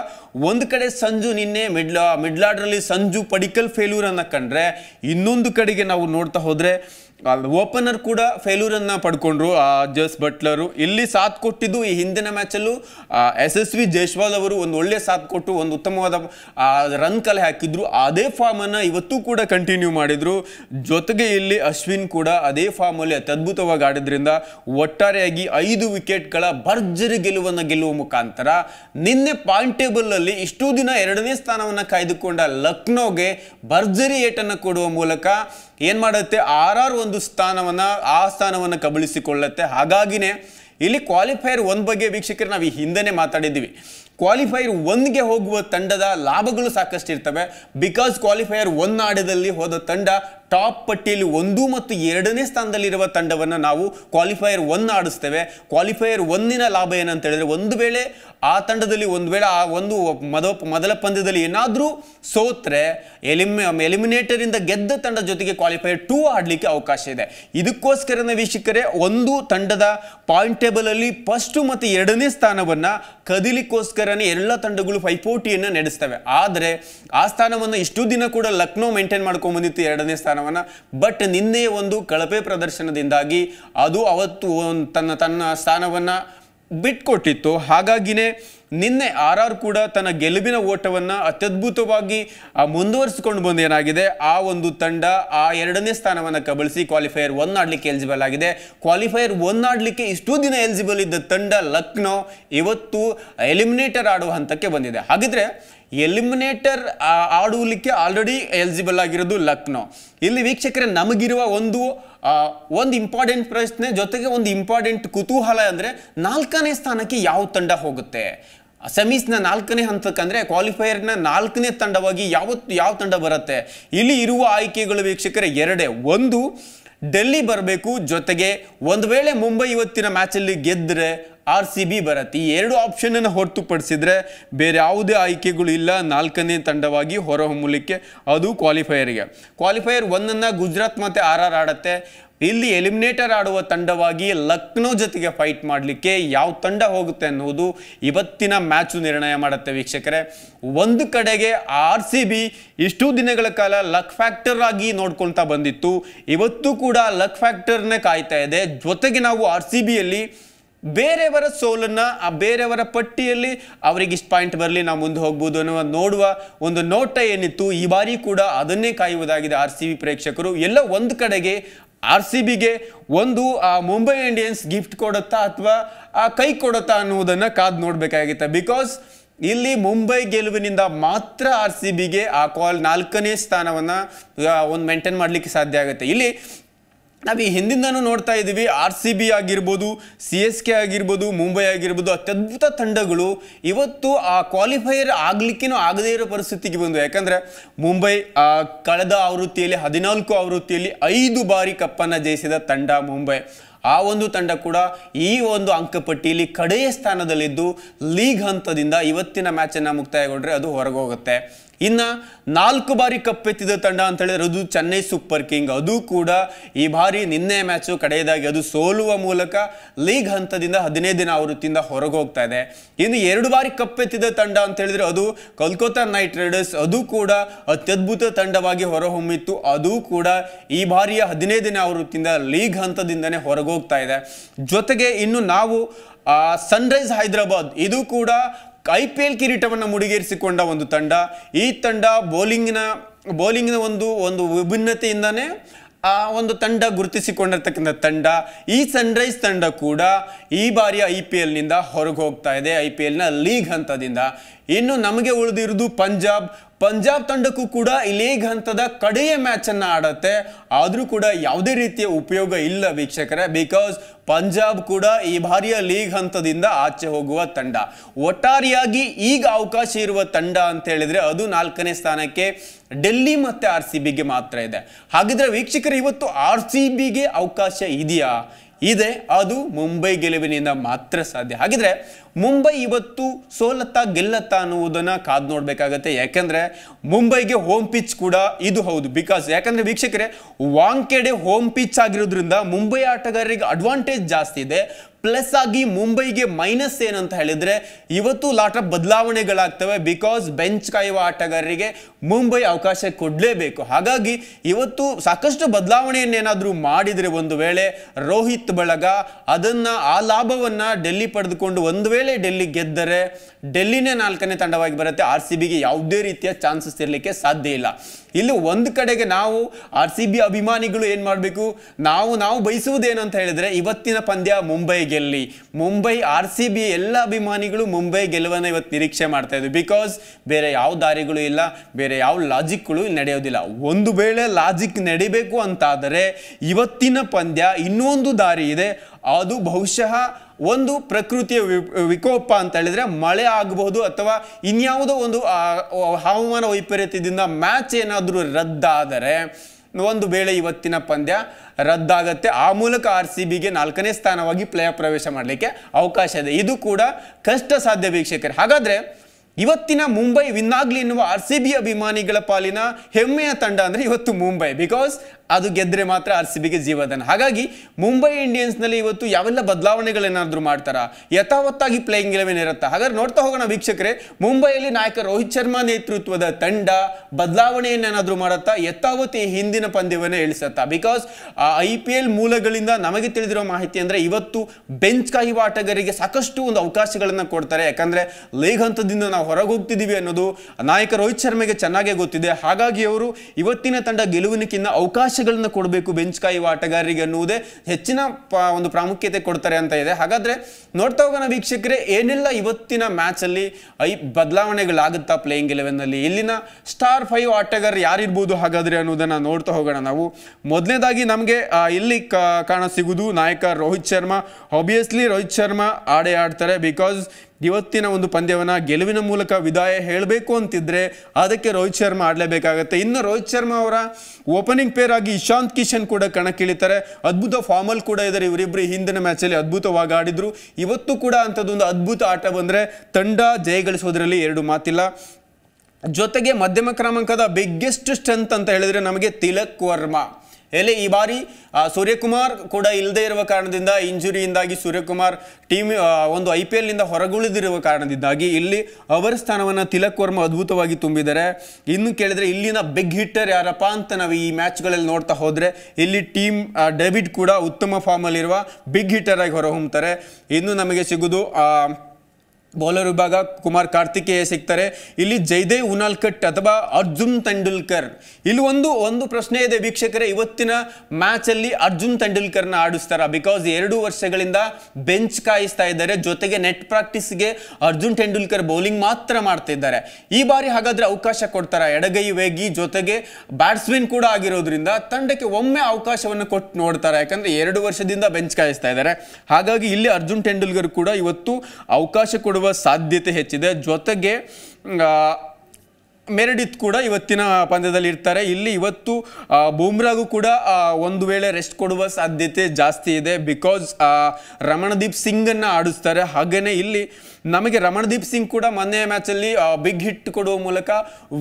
ಒಂದು ಕಡೆ ಸಂಜು ನಿನ್ನೆ ಮಿಡ್ಲಾ ಮಿಡ್ಲಾಡ್ರಲ್ಲಿ ಸಂಜು ಪಡಿಕಲ್ ಫೇಲ್ಯೂರನ್ನು ಕಂಡ್ರೆ ಇನ್ನೊಂದು ಕಡೆಗೆ ನಾವು ನೋಡ್ತಾ ಹೋದರೆ ಓಪನರ್ ಕೂಡ ಫೇಲ್ಯೂರನ್ನು ಪಡ್ಕೊಂಡ್ರು ಆ ಜಸ್ ಬಟ್ಲರು ಇಲ್ಲಿ ಸಾಥ್ ಕೊಟ್ಟಿದ್ದು ಈ ಹಿಂದಿನ ಮ್ಯಾಚಲ್ಲೂ ವಿ ಜೈಶ್ವಾಲ್ ಅವರು ಒಂದು ಒಳ್ಳೆಯ ಸಾಥ್ ಕೊಟ್ಟು ಒಂದು ಉತ್ತಮವಾದ ರನ್ ಕಲೆ ಹಾಕಿದ್ರು ಅದೇ ಫಾರ್ಮನ್ನು ಇವತ್ತು ಕೂಡ ಕಂಟಿನ್ಯೂ ಮಾಡಿದರು ಜೊತೆಗೆ ಇಲ್ಲಿ ಅಶ್ವಿನ್ ಕೂಡ ಅದೇ ಫಾರ್ಮಲ್ಲಿ ಅತ್ಯದ್ಭುತವಾಗಿ ಆಡಿದ್ರಿಂದ ಒಟ್ಟಾರೆಯಾಗಿ ಐದು ವಿಕೆಟ್ಗಳ ಭರ್ಜರಿ ಗೆಲುವನ್ನು ಗೆಲ್ಲುವ ಮುಖಾಂತರ ನಿನ್ನೆ ಪಾಯಿಂಟ್ ಟೇಬಲಲ್ಲಿ ಇಷ್ಟು ದಿನ ಎರಡನೇ ಸ್ಥಾನವನ್ನು ಕಾಯ್ದುಕೊಂಡ ಲಕ್ನೋಗೆ ಭರ್ಜರಿ ಏಟನ್ನು ಕೊಡುವ ಮೂಲಕ ಏನು ಮಾಡುತ್ತೆ ಆರ್ ಆರ್ ಒಂದು ಸ್ಥಾನವನ್ನು ಆ ಸ್ಥಾನವನ್ನು ಕಬಳಿಸಿಕೊಳ್ಳುತ್ತೆ ಹಾಗಾಗಿನೇ ಇಲ್ಲಿ ಕ್ವಾಲಿಫೈಯರ್ ಒಂದು ಬಗ್ಗೆ ವೀಕ್ಷಕರು ನಾವು ಈ ಹಿಂದೆ ಮಾತಾಡಿದ್ದೀವಿ ಕ್ವಾಲಿಫೈಯರ್ ಒನ್ಗೆ ಹೋಗುವ ತಂಡದ ಲಾಭಗಳು ಸಾಕಷ್ಟು ಇರ್ತವೆ ಬಿಕಾಸ್ ಕ್ವಾಲಿಫೈಯರ್ ಒನ್ ಆಡದಲ್ಲಿ ಹೋದ ತಂಡ ಟಾಪ್ ಪಟ್ಟಿಯಲ್ಲಿ ಒಂದು ಮತ್ತು ಎರಡನೇ ಸ್ಥಾನದಲ್ಲಿರುವ ತಂಡವನ್ನು ನಾವು ಕ್ವಾಲಿಫೈಯರ್ ಒನ್ ಆಡಿಸ್ತೇವೆ ಕ್ವಾಲಿಫೈಯರ್ ಒಂದಿನ ಲಾಭ ಏನಂತ ಹೇಳಿದ್ರೆ ಒಂದು ವೇಳೆ ಆ ತಂಡದಲ್ಲಿ ಒಂದು ವೇಳೆ ಆ ಒಂದು ಮದ ಮೊದಲ ಪಂದ್ಯದಲ್ಲಿ ಏನಾದರೂ ಸೋತ್ರೆ ಎಲಿಮ ಎಲಿಮಿನೇಟರಿಂದ ಗೆದ್ದ ತಂಡ ಜೊತೆಗೆ ಕ್ವಾಲಿಫೈಯರ್ ಟೂ ಆಡಲಿಕ್ಕೆ ಅವಕಾಶ ಇದೆ ಇದಕ್ಕೋಸ್ಕರ ವೀಕ್ಷಕರೇ ಒಂದು ತಂಡದ ಪಾಯಿಂಟ್ ಟೇಬಲಲ್ಲಿ ಫಸ್ಟು ಮತ್ತು ಎರಡನೇ ಸ್ಥಾನವನ್ನು ಕದಿಲಿಕ್ಕೋಸ್ಕರನೇ ಎಲ್ಲ ತಂಡಗಳು ಪೈಪೋಟಿಯನ್ನು ನಡೆಸ್ತವೆ ಆದರೆ ಆ ಸ್ಥಾನವನ್ನು ಇಷ್ಟು ದಿನ ಕೂಡ ಲಕ್ನೋ ಮೇಂಟೈನ್ ಮಾಡ್ಕೊಂಡ್ಬಂದಿತ್ತು ಎರಡನೇ ಸ್ಥಾನ ಪ್ರದರ್ಶನವನ್ನು ಬಟ್ ನಿನ್ನೆ ಒಂದು ಕಳಪೆ ಪ್ರದರ್ಶನದಿಂದಾಗಿ ಅದು ಅವತ್ತು ತನ್ನ ತನ್ನ ಸ್ಥಾನವನ್ನು ಬಿಟ್ಕೊಟ್ಟಿತ್ತು ಹಾಗಾಗಿನೇ ನಿನ್ನೆ ಆರ್ ಆರ್ ಕೂಡ ತನ್ನ ಗೆಲುವಿನ ಓಟವನ್ನು ಅತ್ಯದ್ಭುತವಾಗಿ ಮುಂದುವರಿಸಿಕೊಂಡು ಬಂದೇನಾಗಿದೆ ಆ ಒಂದು ತಂಡ ಆ ಎರಡನೇ ಸ್ಥಾನವನ್ನು ಕಬಳಿಸಿ ಕ್ವಾಲಿಫೈಯರ್ ಒನ್ ಆಡಲಿಕ್ಕೆ ಎಲಿಜಿಬಲ್ ಆಗಿದೆ ಕ್ವಾಲಿಫೈಯರ್ ಒನ್ ಆಡಲಿಕ್ಕೆ ಇಷ್ಟು ದಿನ ಎಲಿಜಿಬಲ್ ಇದ್ದ ತಂಡ ಲಕ್ನೋ ಇವತ್ತು ಎಲಿಮಿನೇಟರ್ ಆಡುವ ಹಂತಕ್ಕೆ ಬಂದಿದೆ ಹಾಗಿದ್ರೆ ಎಲಿಮಿನೇಟರ್ ಆಡುವಲಿಕ್ಕೆ ಆಲ್ರೆಡಿ ಎಲಿಜಿಬಲ್ ಆಗಿರೋದು ಲಕ್ನೋ ಇಲ್ಲಿ ವೀಕ್ಷಕರೇ ನಮಗಿರುವ ಒಂದು ಒಂದು ಇಂಪಾರ್ಟೆಂಟ್ ಪ್ರಶ್ನೆ ಜೊತೆಗೆ ಒಂದು ಇಂಪಾರ್ಟೆಂಟ್ ಕುತೂಹಲ ಅಂದರೆ ನಾಲ್ಕನೇ ಸ್ಥಾನಕ್ಕೆ ಯಾವ ತಂಡ ಹೋಗುತ್ತೆ ಸೆಮೀಸ್ನ ನಾಲ್ಕನೇ ಹಂತಕ್ಕಂದರೆ ಕ್ವಾಲಿಫೈಯರ್ನ ನಾಲ್ಕನೇ ತಂಡವಾಗಿ ಯಾವತ್ತು ಯಾವ ತಂಡ ಬರುತ್ತೆ ಇಲ್ಲಿ ಇರುವ ಆಯ್ಕೆಗಳು ವೀಕ್ಷಕರೇ ಎರಡೇ ಒಂದು ಡೆಲ್ಲಿ ಬರಬೇಕು ಜೊತೆಗೆ ಒಂದು ವೇಳೆ ಮುಂಬೈ ಇವತ್ತಿನ ಮ್ಯಾಚಲ್ಲಿ ಗೆದ್ದರೆ ಆರ್ ಸಿ ಬಿ ಬರತ್ತೆ ಈ ಎರಡು ಆಪ್ಷನನ್ನು ಹೊರತುಪಡಿಸಿದರೆ ಬೇರೆ ಯಾವುದೇ ಆಯ್ಕೆಗಳು ಇಲ್ಲ ನಾಲ್ಕನೇ ತಂಡವಾಗಿ ಹೊರಹೊಮ್ಮಲಿಕ್ಕೆ ಅದು ಕ್ವಾಲಿಫೈಯರ್ಗೆ ಕ್ವಾಲಿಫೈಯರ್ ಒಂದನ್ನು ಗುಜರಾತ್ ಮತ್ತು ಆರ್ ಆರ್ ಆಡತ್ತೆ ಇಲ್ಲಿ ಎಲಿಮಿನೇಟರ್ ಆಡುವ ತಂಡವಾಗಿ ಲಕ್ನೋ ಜೊತೆಗೆ ಫೈಟ್ ಮಾಡಲಿಕ್ಕೆ ಯಾವ ತಂಡ ಹೋಗುತ್ತೆ ಅನ್ನೋದು ಇವತ್ತಿನ ಮ್ಯಾಚು ನಿರ್ಣಯ ಮಾಡುತ್ತೆ ವೀಕ್ಷಕರೇ ಒಂದು ಕಡೆಗೆ ಆರ್ ಸಿ ಬಿ ಇಷ್ಟು ದಿನಗಳ ಕಾಲ ಲಕ್ ಫ್ಯಾಕ್ಟರ್ ಆಗಿ ನೋಡ್ಕೊಳ್ತಾ ಬಂದಿತ್ತು ಇವತ್ತು ಕೂಡ ಲಕ್ ಫ್ಯಾಕ್ಟರ್ನೇ ಕಾಯ್ತಾ ಇದೆ ಜೊತೆಗೆ ನಾವು ಆರ್ ಸಿ ಬಿಯಲ್ಲಿ ಬೇರೆಯವರ ಸೋಲನ್ನು ಆ ಬೇರೆಯವರ ಪಟ್ಟಿಯಲ್ಲಿ ಅವರಿಗೆ ಇಷ್ಟು ಪಾಯಿಂಟ್ ಬರಲಿ ನಾವು ಮುಂದೆ ಹೋಗ್ಬೋದು ಅನ್ನೋ ನೋಡುವ ಒಂದು ನೋಟ ಏನಿತ್ತು ಈ ಬಾರಿ ಕೂಡ ಅದನ್ನೇ ಕಾಯುವುದಾಗಿದೆ ಆರ್ ಸಿ ಬಿ ಪ್ರೇಕ್ಷಕರು ಎಲ್ಲ ಒಂದು ಕಡೆಗೆ ಆರ್ ಸಿ ಬಿಗೆ ಒಂದು ಆ ಮುಂಬೈ ಇಂಡಿಯನ್ಸ್ ಗಿಫ್ಟ್ ಕೊಡುತ್ತಾ ಅಥವಾ ಆ ಕೈ ಕೊಡುತ್ತಾ ಅನ್ನುವುದನ್ನು ಕಾದು ನೋಡಬೇಕಾಗಿತ್ತು ಬಿಕಾಸ್ ಇಲ್ಲಿ ಮುಂಬೈ ಗೆಲುವಿನಿಂದ ಮಾತ್ರ ಆರ್ ಸಿ ಬಿಗೆ ಆ ಕಾಲ್ ನಾಲ್ಕನೇ ಸ್ಥಾನವನ್ನು ಒಂದು ಮೇಂಟೈನ್ ಮಾಡಲಿಕ್ಕೆ ಸಾಧ್ಯ ಆಗುತ್ತೆ ಇಲ್ಲಿ ನಾವು ಈ ಹಿಂದಿಂದನೂ ನೋಡ್ತಾ ಇದ್ದೀವಿ ಆರ್ ಸಿ ಬಿ ಆಗಿರ್ಬೋದು ಸಿ ಎಸ್ ಕೆ ಆಗಿರ್ಬೋದು ಮುಂಬೈ ಆಗಿರ್ಬೋದು ಅತ್ಯದ್ಭುತ ತಂಡಗಳು ಇವತ್ತು ಆ ಕ್ವಾಲಿಫೈಯರ್ ಆಗಲಿಕ್ಕೇನೂ ಆಗದೇ ಇರೋ ಪರಿಸ್ಥಿತಿಗೆ ಬಂದು ಯಾಕಂದರೆ ಮುಂಬೈ ಕಳೆದ ಆವೃತ್ತಿಯಲ್ಲಿ ಹದಿನಾಲ್ಕು ಆವೃತ್ತಿಯಲ್ಲಿ ಐದು ಬಾರಿ ಕಪ್ಪನ್ನು ಜಯಿಸಿದ ತಂಡ ಮುಂಬೈ ಆ ಒಂದು ತಂಡ ಕೂಡ ಈ ಒಂದು ಅಂಕಪಟ್ಟಿಯಲ್ಲಿ ಕಡೆಯ ಸ್ಥಾನದಲ್ಲಿದ್ದು ಲೀಗ್ ಹಂತದಿಂದ ಇವತ್ತಿನ ಮ್ಯಾಚನ್ನು ಮುಕ್ತಾಯಗೊಂಡ್ರೆ ಅದು ಹೊರಗೋಗುತ್ತೆ ಇನ್ನು ನಾಲ್ಕು ಬಾರಿ ಕಪ್ ಎತ್ತಿದ ತಂಡ ಅಂತ ಹೇಳಿದ್ರೆ ಅದು ಚೆನ್ನೈ ಸೂಪರ್ ಕಿಂಗ್ ಅದು ಕೂಡ ಈ ಬಾರಿ ನಿನ್ನೆ ಮ್ಯಾಚು ಕಡೆಯದಾಗಿ ಅದು ಸೋಲುವ ಮೂಲಕ ಲೀಗ್ ಹಂತದಿಂದ ಹದಿನೈದು ದಿನ ಆವೃತ್ತಿಯಿಂದ ಹೊರಗೆ ಹೋಗ್ತಾ ಇದೆ ಇನ್ನು ಎರಡು ಬಾರಿ ಕಪ್ ಎತ್ತಿದ ತಂಡ ಅಂತ ಹೇಳಿದ್ರೆ ಅದು ಕೋಲ್ಕತ್ತಾ ನೈಟ್ ರೈಡರ್ಸ್ ಅದು ಕೂಡ ಅತ್ಯದ್ಭುತ ತಂಡವಾಗಿ ಹೊರಹೊಮ್ಮಿತ್ತು ಅದು ಕೂಡ ಈ ಬಾರಿಯ ಹದಿನೈದು ದಿನ ಆವೃತ್ತಿಯಿಂದ ಲೀಗ್ ಹಂತದಿಂದನೇ ಹೊರಗೋಗ್ತಾ ಇದೆ ಜೊತೆಗೆ ಇನ್ನು ನಾವು ಸನ್ರೈಸ್ ಹೈದರಾಬಾದ್ ಇದು ಕೂಡ ಐ ಪಿ ಎಲ್ ಕಿರೀಟವನ್ನು ಮುಡಿಗೇರಿಸಿಕೊಂಡ ಒಂದು ತಂಡ ಈ ತಂಡ ಬೌಲಿಂಗ್ನ ಬೌಲಿಂಗ್ನ ಒಂದು ಒಂದು ವಿಭಿನ್ನತೆಯಿಂದನೇ ಆ ಒಂದು ತಂಡ ಗುರುತಿಸಿಕೊಂಡಿರ್ತಕ್ಕಂಥ ತಂಡ ಈ ಸನ್ರೈಸ್ ತಂಡ ಕೂಡ ಈ ಬಾರಿಯ ಐ ಪಿ ಎಲ್ನಿಂದ ಹೊರಗೆ ಹೋಗ್ತಾ ಇದೆ ಐ ಪಿ ಎಲ್ನ ಲೀಗ್ ಹಂತದಿಂದ ಇನ್ನು ನಮಗೆ ಉಳಿದಿರುವುದು ಪಂಜಾಬ್ ಪಂಜಾಬ್ ತಂಡಕ್ಕೂ ಕೂಡ ಈ ಲೀಗ್ ಹಂತದ ಕಡೆಯ ಮ್ಯಾಚನ್ನು ಆಡತ್ತೆ ಆದರೂ ಕೂಡ ಯಾವುದೇ ರೀತಿಯ ಉಪಯೋಗ ಇಲ್ಲ ವೀಕ್ಷಕರೇ ಬಿಕಾಸ್ ಪಂಜಾಬ್ ಕೂಡ ಈ ಬಾರಿಯ ಲೀಗ್ ಹಂತದಿಂದ ಆಚೆ ಹೋಗುವ ತಂಡ ಒಟ್ಟಾರೆಯಾಗಿ ಈಗ ಅವಕಾಶ ಇರುವ ತಂಡ ಅಂತ ಹೇಳಿದ್ರೆ ಅದು ನಾಲ್ಕನೇ ಸ್ಥಾನಕ್ಕೆ ಡೆಲ್ಲಿ ಮತ್ತೆ ಆರ್ ಸಿ ಬಿಗೆ ಮಾತ್ರ ಇದೆ ಹಾಗಿದ್ರೆ ವೀಕ್ಷಕರು ಇವತ್ತು ಆರ್ ಸಿ ಬಿಗೆ ಅವಕಾಶ ಇದೆಯಾ ಇದೆ ಅದು ಮುಂಬೈ ಗೆಲುವಿನಿಂದ ಮಾತ್ರ ಸಾಧ್ಯ ಹಾಗಿದ್ರೆ ಮುಂಬೈ ಇವತ್ತು ಸೋಲತ್ತಾ ಗೆಲ್ಲತ್ತಾ ಅನ್ನುವುದನ್ನು ಕಾದು ನೋಡಬೇಕಾಗತ್ತೆ ಯಾಕಂದ್ರೆ ಮುಂಬೈಗೆ ಹೋಮ್ ಪಿಚ್ ಕೂಡ ಇದು ಹೌದು ಬಿಕಾಸ್ ಯಾಕಂದರೆ ವೀಕ್ಷಕರೇ ವಾಂಕೆಡೆ ಹೋಮ್ ಪಿಚ್ ಆಗಿರೋದ್ರಿಂದ ಮುಂಬೈ ಆಟಗಾರರಿಗೆ ಅಡ್ವಾಂಟೇಜ್ ಜಾಸ್ತಿ ಇದೆ ಪ್ಲಸ್ ಆಗಿ ಮುಂಬೈಗೆ ಮೈನಸ್ ಏನಂತ ಹೇಳಿದ್ರೆ ಇವತ್ತು ಲಾಟ ಬದಲಾವಣೆಗಳಾಗ್ತವೆ ಬಿಕಾಸ್ ಬೆಂಚ್ ಕಾಯುವ ಆಟಗಾರರಿಗೆ ಮುಂಬೈ ಅವಕಾಶ ಕೊಡಲೇಬೇಕು ಹಾಗಾಗಿ ಇವತ್ತು ಸಾಕಷ್ಟು ಬದಲಾವಣೆಯನ್ನೇನಾದರೂ ಮಾಡಿದರೆ ಒಂದು ವೇಳೆ ರೋಹಿತ್ ಬಳಗ ಅದನ್ನು ಆ ಲಾಭವನ್ನು ಡೆಲ್ಲಿ ಪಡೆದುಕೊಂಡು ಒಂದು ವೇಳೆ ಡೆಲ್ಲಿ ಗೆದ್ದರೆ ಡೆಲ್ಲಿನೇ ನಾಲ್ಕನೇ ತಂಡವಾಗಿ ಬರುತ್ತೆ ಆರ್ ಸಿ ಬಿಗೆ ಯಾವುದೇ ರೀತಿಯ ಚಾನ್ಸಸ್ ಇರಲಿಕ್ಕೆ ಸಾಧ್ಯ ಇಲ್ಲ ಇಲ್ಲಿ ಒಂದು ಕಡೆಗೆ ನಾವು ಆರ್ ಸಿ ಬಿ ಅಭಿಮಾನಿಗಳು ಏನು ಮಾಡಬೇಕು ನಾವು ನಾವು ಬಯಸುವುದೇನಂತ ಹೇಳಿದರೆ ಇವತ್ತಿನ ಪಂದ್ಯ ಮುಂಬೈ ಗೆಲ್ಲಿ ಮುಂಬೈ ಆರ್ ಸಿ ಬಿ ಎಲ್ಲ ಅಭಿಮಾನಿಗಳು ಮುಂಬೈ ಗೆಲುವನ್ನು ಇವತ್ತು ನಿರೀಕ್ಷೆ ಮಾಡ್ತಾ ಇದ್ವಿ ಬಿಕಾಸ್ ಬೇರೆ ಯಾವ ದಾರಿಗಳು ಇಲ್ಲ ಬೇರೆ ಯಾವ ಲಾಜಿಕ್ಗಳು ನಡೆಯೋದಿಲ್ಲ ಒಂದು ವೇಳೆ ಲಾಜಿಕ್ ನಡಿಬೇಕು ಅಂತಾದರೆ ಇವತ್ತಿನ ಪಂದ್ಯ ಇನ್ನೊಂದು ದಾರಿ ಇದೆ ಅದು ಬಹುಶಃ ಒಂದು ಪ್ರಕೃತಿಯ ವಿಕೋಪ ಅಂತ ಹೇಳಿದ್ರೆ ಮಳೆ ಆಗಬಹುದು ಅಥವಾ ಇನ್ಯಾವುದೋ ಒಂದು ಹವಾಮಾನ ವೈಪರೀತ್ಯದಿಂದ ಮ್ಯಾಚ್ ಏನಾದರೂ ರದ್ದಾದರೆ ಒಂದು ವೇಳೆ ಇವತ್ತಿನ ಪಂದ್ಯ ರದ್ದಾಗತ್ತೆ ಆ ಮೂಲಕ ಆರ್ ಸಿ ಬಿಗೆ ನಾಲ್ಕನೇ ಸ್ಥಾನವಾಗಿ ಪ್ಲೇ ಪ್ರವೇಶ ಮಾಡಲಿಕ್ಕೆ ಅವಕಾಶ ಇದೆ ಇದು ಕೂಡ ಕಷ್ಟ ಸಾಧ್ಯ ವೀಕ್ಷಕರು ಹಾಗಾದರೆ ಇವತ್ತಿನ ಮುಂಬೈ ವಿನ್ನಾಗ್ಲಿ ಎನ್ನುವ ಆರ್ ಸಿ ಬಿ ಅಭಿಮಾನಿಗಳ ಪಾಲಿನ ಹೆಮ್ಮೆಯ ತಂಡ ಅಂದರೆ ಇವತ್ತು ಮುಂಬೈ ಬಿಕಾಸ್ ಅದು ಗೆದ್ರೆ ಮಾತ್ರ ಆರ್ ಸಿ ಬಿಗೆ ಜೀವದಾನ ಹಾಗಾಗಿ ಮುಂಬೈ ಇಂಡಿಯನ್ಸ್ನಲ್ಲಿ ಇವತ್ತು ಯಾವೆಲ್ಲ ಬದಲಾವಣೆಗಳೇನಾದರೂ ಮಾಡ್ತಾರಾ ಯಥಾವತ್ತಾಗಿ ಪ್ಲೇಯಿಂಗ್ ಇಲೆವೆನ್ ಇರುತ್ತಾ ಹಾಗಾದ್ರೆ ನೋಡ್ತಾ ಹೋಗೋಣ ವೀಕ್ಷಕರೇ ಮುಂಬೈಯಲ್ಲಿ ನಾಯಕ ರೋಹಿತ್ ಶರ್ಮಾ ನೇತೃತ್ವದ ತಂಡ ಬದಲಾವಣೆಯನ್ನೇನಾದರೂ ಮಾಡುತ್ತಾ ಯಥಾವತ್ತು ಈ ಹಿಂದಿನ ಪಂದ್ಯವನ್ನು ಇಳಿಸುತ್ತಾ ಬಿಕಾಸ್ ಐ ಪಿ ಎಲ್ ಮೂಲಗಳಿಂದ ನಮಗೆ ತಿಳಿದಿರೋ ಮಾಹಿತಿ ಅಂದರೆ ಇವತ್ತು ಬೆಂಚ್ ಕಾಯುವ ಆಟಗಾರರಿಗೆ ಸಾಕಷ್ಟು ಒಂದು ಅವಕಾಶಗಳನ್ನು ಕೊಡ್ತಾರೆ ಯಾಕಂದರೆ ಲೀಗ್ ಹಂತದಿಂದ ನಾವು ಹೊರಗೆ ಹೋಗ್ತಿದ್ದೀವಿ ಅನ್ನೋದು ನಾಯಕ ರೋಹಿತ್ ಶರ್ಮಾಗೆ ಚೆನ್ನಾಗೇ ಗೊತ್ತಿದೆ ಹಾಗಾಗಿ ಅವರು ಇವತ್ತಿನ ತಂಡ ಗೆಲುವಿನಕ್ಕಿಂತ ಅವಕಾಶ ಅವಕಾಶಗಳನ್ನ ಕೊಡಬೇಕು ಬೆಂಚ್ ಕಾಯುವ ಆಟಗಾರರಿಗೆ ಅನ್ನುವುದೇ ಹೆಚ್ಚಿನ ಒಂದು ಪ್ರಾಮುಖ್ಯತೆ ಕೊಡ್ತಾರೆ ಅಂತ ಇದೆ ಹಾಗಾದ್ರೆ ನೋಡ್ತಾ ಹೋಗೋಣ ವೀಕ್ಷಕರೇ ಏನೆಲ್ಲ ಇವತ್ತಿನ ಮ್ಯಾಚ್ ಅಲ್ಲಿ ಐ ಬದಲಾವಣೆಗಳಾಗುತ್ತಾ ಪ್ಲೇಯಿಂಗ್ ಇಲೆವೆನ್ ಅಲ್ಲಿ ಇಲ್ಲಿನ ಸ್ಟಾರ್ ಫೈವ್ ಆಟಗಾರರು ಯಾರಿರ್ಬೋದು ಹಾಗಾದ್ರೆ ಅನ್ನೋದನ್ನ ನೋಡ್ತಾ ಹೋಗೋಣ ನಾವು ಮೊದಲನೇದಾಗಿ ನಮಗೆ ಇಲ್ಲಿ ಕಾಣ ಸಿಗುವುದು ನಾಯಕ ರೋಹಿತ್ ಶರ್ಮಾ ಆಬ್ವಿಯಸ್ಲಿ ರೋಹಿತ್ ಶರ್ಮಾ ಆಡೇ ಆಡ್ತಾರೆ ಬಿಕಾಸ್ ಇವತ್ತಿನ ಒಂದು ಪಂದ್ಯವನ್ನು ಗೆಲುವಿನ ಮೂಲಕ ವಿದಾಯ ಹೇಳಬೇಕು ಅಂತಿದ್ರೆ ಅದಕ್ಕೆ ರೋಹಿತ್ ಶರ್ಮಾ ಆಡಲೇಬೇಕಾಗತ್ತೆ ಇನ್ನು ರೋಹಿತ್ ಶರ್ಮಾ ಅವರ ಓಪನಿಂಗ್ ಪೇರ್ ಆಗಿ ಇಶಾಂತ್ ಕಿಶನ್ ಕೂಡ ಕಣಕ್ಕಿಳಿತಾರೆ ಅದ್ಭುತ ಫಾರ್ಮಲ್ ಕೂಡ ಇದ್ದಾರೆ ಇವರಿಬ್ಬರು ಹಿಂದಿನ ಮ್ಯಾಚಲ್ಲಿ ಅದ್ಭುತವಾಗಿ ಆಡಿದ್ರು ಇವತ್ತು ಕೂಡ ಅಂಥದ್ದೊಂದು ಅದ್ಭುತ ಆಟ ಬಂದರೆ ತಂಡ ಜಯಗಳಿಸೋದರಲ್ಲಿ ಎರಡು ಮಾತಿಲ್ಲ ಜೊತೆಗೆ ಮಧ್ಯಮ ಕ್ರಮಾಂಕದ ಬಿಗ್ಗೆಸ್ಟ್ ಸ್ಟ್ರೆಂತ್ ಅಂತ ಹೇಳಿದ್ರೆ ನಮಗೆ ತಿಲಕ್ ವರ್ಮಾ ಎಲ್ಲಿ ಈ ಬಾರಿ ಸೂರ್ಯಕುಮಾರ್ ಕೂಡ ಇಲ್ಲದೆ ಇರುವ ಕಾರಣದಿಂದ ಇಂಜುರಿಯಿಂದಾಗಿ ಸೂರ್ಯಕುಮಾರ್ ಟೀಮ್ ಒಂದು ಐ ಪಿ ಎಲ್ನಿಂದ ಹೊರಗುಳಿದಿರುವ ಕಾರಣದಿಂದಾಗಿ ಇಲ್ಲಿ ಅವರ ಸ್ಥಾನವನ್ನು ತಿಲಕ್ ವರ್ಮ ಅದ್ಭುತವಾಗಿ ತುಂಬಿದ್ದಾರೆ ಇನ್ನು ಕೇಳಿದರೆ ಇಲ್ಲಿನ ಬಿಗ್ ಹಿಟ್ಟರ್ ಯಾರಪ್ಪ ಅಂತ ನಾವು ಈ ಮ್ಯಾಚ್ಗಳಲ್ಲಿ ನೋಡ್ತಾ ಹೋದರೆ ಇಲ್ಲಿ ಟೀಮ್ ಡೇವಿಡ್ ಕೂಡ ಉತ್ತಮ ಫಾರ್ಮಲ್ಲಿರುವ ಬಿಗ್ ಹಿಟ್ಟರಾಗಿ ಆಗಿ ಹೊರಹೊಮ್ಮುತ್ತಾರೆ ಇನ್ನು ನಮಗೆ ಸಿಗೋದು ಬೌಲರ್ ವಿಭಾಗ ಕುಮಾರ್ ಕಾರ್ತಿಕೇಯ ಸಿಗ್ತಾರೆ ಇಲ್ಲಿ ಜೈದೇವ್ ಉನಾಲ್ಕಟ್ ಅಥವಾ ಅರ್ಜುನ್ ತೆಂಡೂಲ್ಕರ್ ಇಲ್ಲಿ ಒಂದು ಒಂದು ಪ್ರಶ್ನೆ ಇದೆ ವೀಕ್ಷಕರೇ ಇವತ್ತಿನ ಮ್ಯಾಚಲ್ಲಿ ಅರ್ಜುನ್ ತೆಂಡೂಲ್ಕರ್ನ ಆಡಿಸ್ತಾರ ಬಿಕಾಸ್ ಎರಡು ವರ್ಷಗಳಿಂದ ಬೆಂಚ್ ಕಾಯಿಸ್ತಾ ಇದ್ದಾರೆ ಜೊತೆಗೆ ನೆಟ್ ಪ್ರಾಕ್ಟೀಸ್ಗೆ ಅರ್ಜುನ್ ತೆಂಡೂಲ್ಕರ್ ಬೌಲಿಂಗ್ ಮಾತ್ರ ಇದ್ದಾರೆ ಈ ಬಾರಿ ಹಾಗಾದರೆ ಅವಕಾಶ ಕೊಡ್ತಾರ ಎಡಗೈ ವೇಗಿ ಜೊತೆಗೆ ಬ್ಯಾಟ್ಸ್ಮನ್ ಕೂಡ ಆಗಿರೋದ್ರಿಂದ ತಂಡಕ್ಕೆ ಒಮ್ಮೆ ಅವಕಾಶವನ್ನು ಕೊಟ್ಟು ನೋಡ್ತಾರೆ ಯಾಕಂದರೆ ಎರಡು ವರ್ಷದಿಂದ ಬೆಂಚ್ ಕಾಯಿಸ್ತಾ ಇದ್ದಾರೆ ಹಾಗಾಗಿ ಇಲ್ಲಿ ಅರ್ಜುನ್ ತೆಂಡೂಲ್ಕರ್ ಕೂಡ ಇವತ್ತು ಅವಕಾಶ ಕೊಡುವ ಸಾಧ್ಯತೆ ಹೆಚ್ಚಿದೆ ಜೊತೆಗೆ ಮೆರಡಿತ್ ಕೂಡ ಇವತ್ತಿನ ಪಂದ್ಯದಲ್ಲಿ ಇರ್ತಾರೆ ಇಲ್ಲಿ ಇವತ್ತು ಬೂಮ್ರಾಗೂ ಕೂಡ ಒಂದು ವೇಳೆ ರೆಸ್ಟ್ ಕೊಡುವ ಸಾಧ್ಯತೆ ಜಾಸ್ತಿ ಇದೆ ಬಿಕಾಸ್ ರಮಣದೀಪ್ ಸಿಂಗನ್ನು ಆಡಿಸ್ತಾರೆ ಹಾಗೆಯೇ ಇಲ್ಲಿ ನಮಗೆ ರಮಣದೀಪ್ ಸಿಂಗ್ ಕೂಡ ಮೊನ್ನೆಯ ಮ್ಯಾಚಲ್ಲಿ ಬಿಗ್ ಹಿಟ್ ಕೊಡುವ ಮೂಲಕ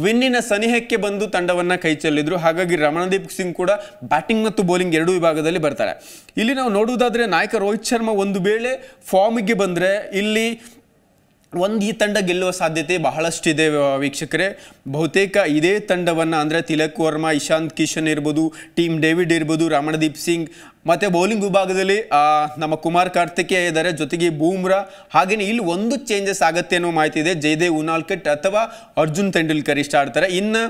ವಿನ್ನಿನ ಸನಿಹಕ್ಕೆ ಬಂದು ತಂಡವನ್ನು ಕೈ ಚೆಲ್ಲಿದ್ರು ಹಾಗಾಗಿ ರಮಣದೀಪ್ ಸಿಂಗ್ ಕೂಡ ಬ್ಯಾಟಿಂಗ್ ಮತ್ತು ಬೌಲಿಂಗ್ ಎರಡೂ ವಿಭಾಗದಲ್ಲಿ ಬರ್ತಾರೆ ಇಲ್ಲಿ ನಾವು ನೋಡುವುದಾದರೆ ನಾಯಕ ರೋಹಿತ್ ಶರ್ಮಾ ಒಂದು ವೇಳೆ ಫಾರ್ಮಿಗೆ ಬಂದರೆ ಇಲ್ಲಿ ಒಂದು ಈ ತಂಡ ಗೆಲ್ಲುವ ಸಾಧ್ಯತೆ ಬಹಳಷ್ಟಿದೆ ವೀಕ್ಷಕರೇ ಬಹುತೇಕ ಇದೇ ತಂಡವನ್ನು ಅಂದರೆ ತಿಲಕ್ ವರ್ಮಾ ಇಶಾಂತ್ ಕಿಶನ್ ಇರ್ಬೋದು ಟೀಮ್ ಡೇವಿಡ್ ಇರ್ಬೋದು ರಮಣದೀಪ್ ಸಿಂಗ್ ಮತ್ತು ಬೌಲಿಂಗ್ ವಿಭಾಗದಲ್ಲಿ ನಮ್ಮ ಕುಮಾರ್ ಕಾರ್ತಿಕೇಯ ಇದ್ದಾರೆ ಜೊತೆಗೆ ಬೂಮ್ರಾ ಹಾಗೆಯೇ ಇಲ್ಲಿ ಒಂದು ಚೇಂಜಸ್ ಆಗುತ್ತೆ ಅನ್ನೋ ಮಾಹಿತಿ ಇದೆ ಜಯದೇವ್ ಉನಾಲ್ಕಟ್ ಅಥವಾ ಅರ್ಜುನ್ ತೆಂಡೂಲ್ಕರ್ ಇಷ್ಟ ಆಡ್ತಾರೆ ಇನ್ನು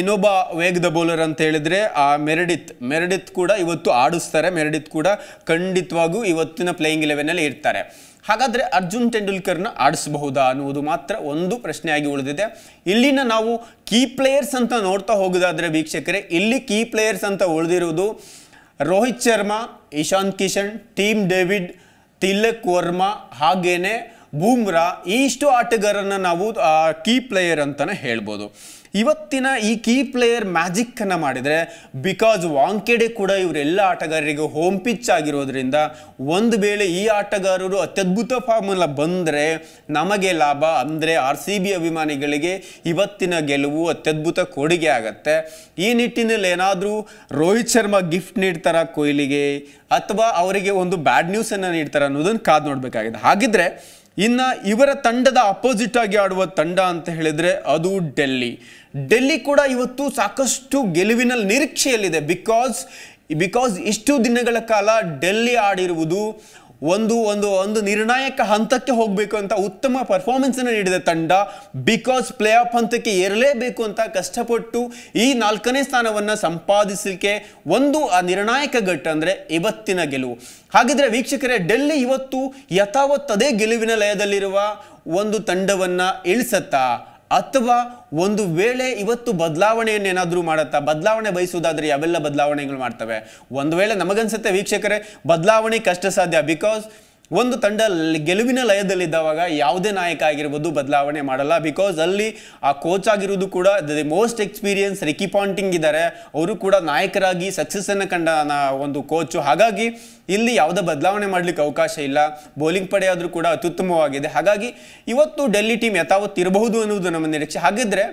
ಇನ್ನೊಬ್ಬ ವೇಗದ ಬೌಲರ್ ಅಂತ ಹೇಳಿದರೆ ಆ ಮೆರಡಿತ್ ಮೆರಡಿತ್ ಕೂಡ ಇವತ್ತು ಆಡಿಸ್ತಾರೆ ಮೆರಡಿತ್ ಕೂಡ ಖಂಡಿತವಾಗೂ ಇವತ್ತಿನ ಪ್ಲೇಯಿಂಗ್ ಇಲೆವೆನಲ್ಲಿ ಇರ್ತಾರೆ ಹಾಗಾದರೆ ಅರ್ಜುನ್ ತೆಂಡೂಲ್ಕರ್ನ ಆಡಿಸಬಹುದಾ ಅನ್ನುವುದು ಮಾತ್ರ ಒಂದು ಪ್ರಶ್ನೆಯಾಗಿ ಉಳಿದಿದೆ ಇಲ್ಲಿನ ನಾವು ಕೀ ಪ್ಲೇಯರ್ಸ್ ಅಂತ ನೋಡ್ತಾ ಹೋಗೋದಾದರೆ ವೀಕ್ಷಕರೇ ಇಲ್ಲಿ ಕೀ ಪ್ಲೇಯರ್ಸ್ ಅಂತ ಉಳಿದಿರುವುದು ರೋಹಿತ್ ಶರ್ಮಾ ಇಶಾಂತ್ ಕಿಶನ್ ಟೀಮ್ ಡೇವಿಡ್ ತಿಲಕ್ ವರ್ಮಾ ಹಾಗೇನೆ ಬೂಮ್ರಾ ಇಷ್ಟು ಆಟಗಾರರನ್ನ ನಾವು ಕೀ ಪ್ಲೇಯರ್ ಅಂತಲೇ ಹೇಳ್ಬೋದು ಇವತ್ತಿನ ಈ ಕೀ ಪ್ಲೇಯರ್ ಮ್ಯಾಜಿಕ್ಕನ್ನು ಮಾಡಿದರೆ ಬಿಕಾಸ್ ವಾಂಕೆಡೆ ಕೂಡ ಇವರೆಲ್ಲ ಆಟಗಾರರಿಗೆ ಹೋಮ್ ಪಿಚ್ ಆಗಿರೋದ್ರಿಂದ ಒಂದು ವೇಳೆ ಈ ಆಟಗಾರರು ಅತ್ಯದ್ಭುತ ಫಾರ್ಮಲ್ಲ ಬಂದರೆ ನಮಗೆ ಲಾಭ ಅಂದರೆ ಆರ್ ಸಿ ಬಿ ಅಭಿಮಾನಿಗಳಿಗೆ ಇವತ್ತಿನ ಗೆಲುವು ಅತ್ಯದ್ಭುತ ಕೊಡುಗೆ ಆಗತ್ತೆ ಈ ನಿಟ್ಟಿನಲ್ಲಿ ಏನಾದರೂ ರೋಹಿತ್ ಶರ್ಮಾ ಗಿಫ್ಟ್ ನೀಡ್ತಾರ ಕೊಹ್ಲಿಗೆ ಅಥವಾ ಅವರಿಗೆ ಒಂದು ಬ್ಯಾಡ್ ನ್ಯೂಸನ್ನು ನೀಡ್ತಾರೆ ಅನ್ನೋದನ್ನು ಕಾದು ನೋಡಬೇಕಾಗಿದೆ ಹಾಗಿದ್ರೆ ಇನ್ನ ಇವರ ತಂಡದ ಅಪೋಸಿಟ್ ಆಗಿ ಆಡುವ ತಂಡ ಅಂತ ಹೇಳಿದರೆ ಅದು ಡೆಲ್ಲಿ ಡೆಲ್ಲಿ ಕೂಡ ಇವತ್ತು ಸಾಕಷ್ಟು ಗೆಲುವಿನ ನಿರೀಕ್ಷೆಯಲ್ಲಿದೆ ಬಿಕಾಸ್ ಬಿಕಾಸ್ ಇಷ್ಟು ದಿನಗಳ ಕಾಲ ಡೆಲ್ಲಿ ಆಡಿರುವುದು ಒಂದು ಒಂದು ಒಂದು ನಿರ್ಣಾಯಕ ಹಂತಕ್ಕೆ ಹೋಗಬೇಕು ಅಂತ ಉತ್ತಮ ಅನ್ನು ನೀಡಿದ ತಂಡ ಬಿಕಾಸ್ ಪ್ಲೇ ಆಫ್ ಹಂತಕ್ಕೆ ಏರಲೇಬೇಕು ಅಂತ ಕಷ್ಟಪಟ್ಟು ಈ ನಾಲ್ಕನೇ ಸ್ಥಾನವನ್ನು ಸಂಪಾದಿಸಲಿಕ್ಕೆ ಒಂದು ಆ ನಿರ್ಣಾಯಕ ಘಟ್ಟ ಅಂದರೆ ಇವತ್ತಿನ ಗೆಲುವು ಹಾಗಿದ್ರೆ ವೀಕ್ಷಕರೇ ಡೆಲ್ಲಿ ಇವತ್ತು ಯಥಾವತ್ತದೇ ಗೆಲುವಿನ ಲಯದಲ್ಲಿರುವ ಒಂದು ತಂಡವನ್ನು ಇಳಿಸತ್ತಾ ಅಥವಾ ಒಂದು ವೇಳೆ ಇವತ್ತು ಬದಲಾವಣೆಯನ್ನು ಏನಾದರೂ ಮಾಡುತ್ತಾ ಬದಲಾವಣೆ ಬಯಸುವುದಾದರೆ ಯಾವೆಲ್ಲ ಬದಲಾವಣೆಗಳು ಮಾಡ್ತವೆ ಒಂದು ವೇಳೆ ನಮಗನ್ಸುತ್ತೆ ವೀಕ್ಷಕರೇ ಬದಲಾವಣೆ ಕಷ್ಟ ಸಾಧ್ಯ ಬಿಕಾಸ್ ಒಂದು ತಂಡ ಗೆಲುವಿನ ಲಯದಲ್ಲಿದ್ದಾವಾಗ ಯಾವುದೇ ನಾಯಕ ಆಗಿರ್ಬೋದು ಬದಲಾವಣೆ ಮಾಡಲ್ಲ ಬಿಕಾಸ್ ಅಲ್ಲಿ ಆ ಕೋಚ್ ಆಗಿರೋದು ಕೂಡ the most experience Ricky Ponting ಇದ್ದಾರೆ ಅವರು ಕೂಡ ನಾಯಕರಾಗಿ ಸಕ್ಸಸ್ಸನ್ನು ಕಂಡ ಒಂದು ಕೋಚು ಹಾಗಾಗಿ ಇಲ್ಲಿ ಯಾವುದೇ ಬದಲಾವಣೆ ಮಾಡಲಿಕ್ಕೆ ಅವಕಾಶ ಇಲ್ಲ ಬೌಲಿಂಗ್ ಪಡೆ ಆದರೂ ಕೂಡ ಅತ್ಯುತ್ತಮವಾಗಿದೆ ಹಾಗಾಗಿ ಇವತ್ತು ಡೆಲ್ಲಿ ಟೀಮ್ ಯಥಾವತ್ತು ಇರಬಹುದು ಅನ್ನೋದು ನಮ್ಮ ನಿರೀಕ್ಷೆ ಹಾಗಿದ್ರೆ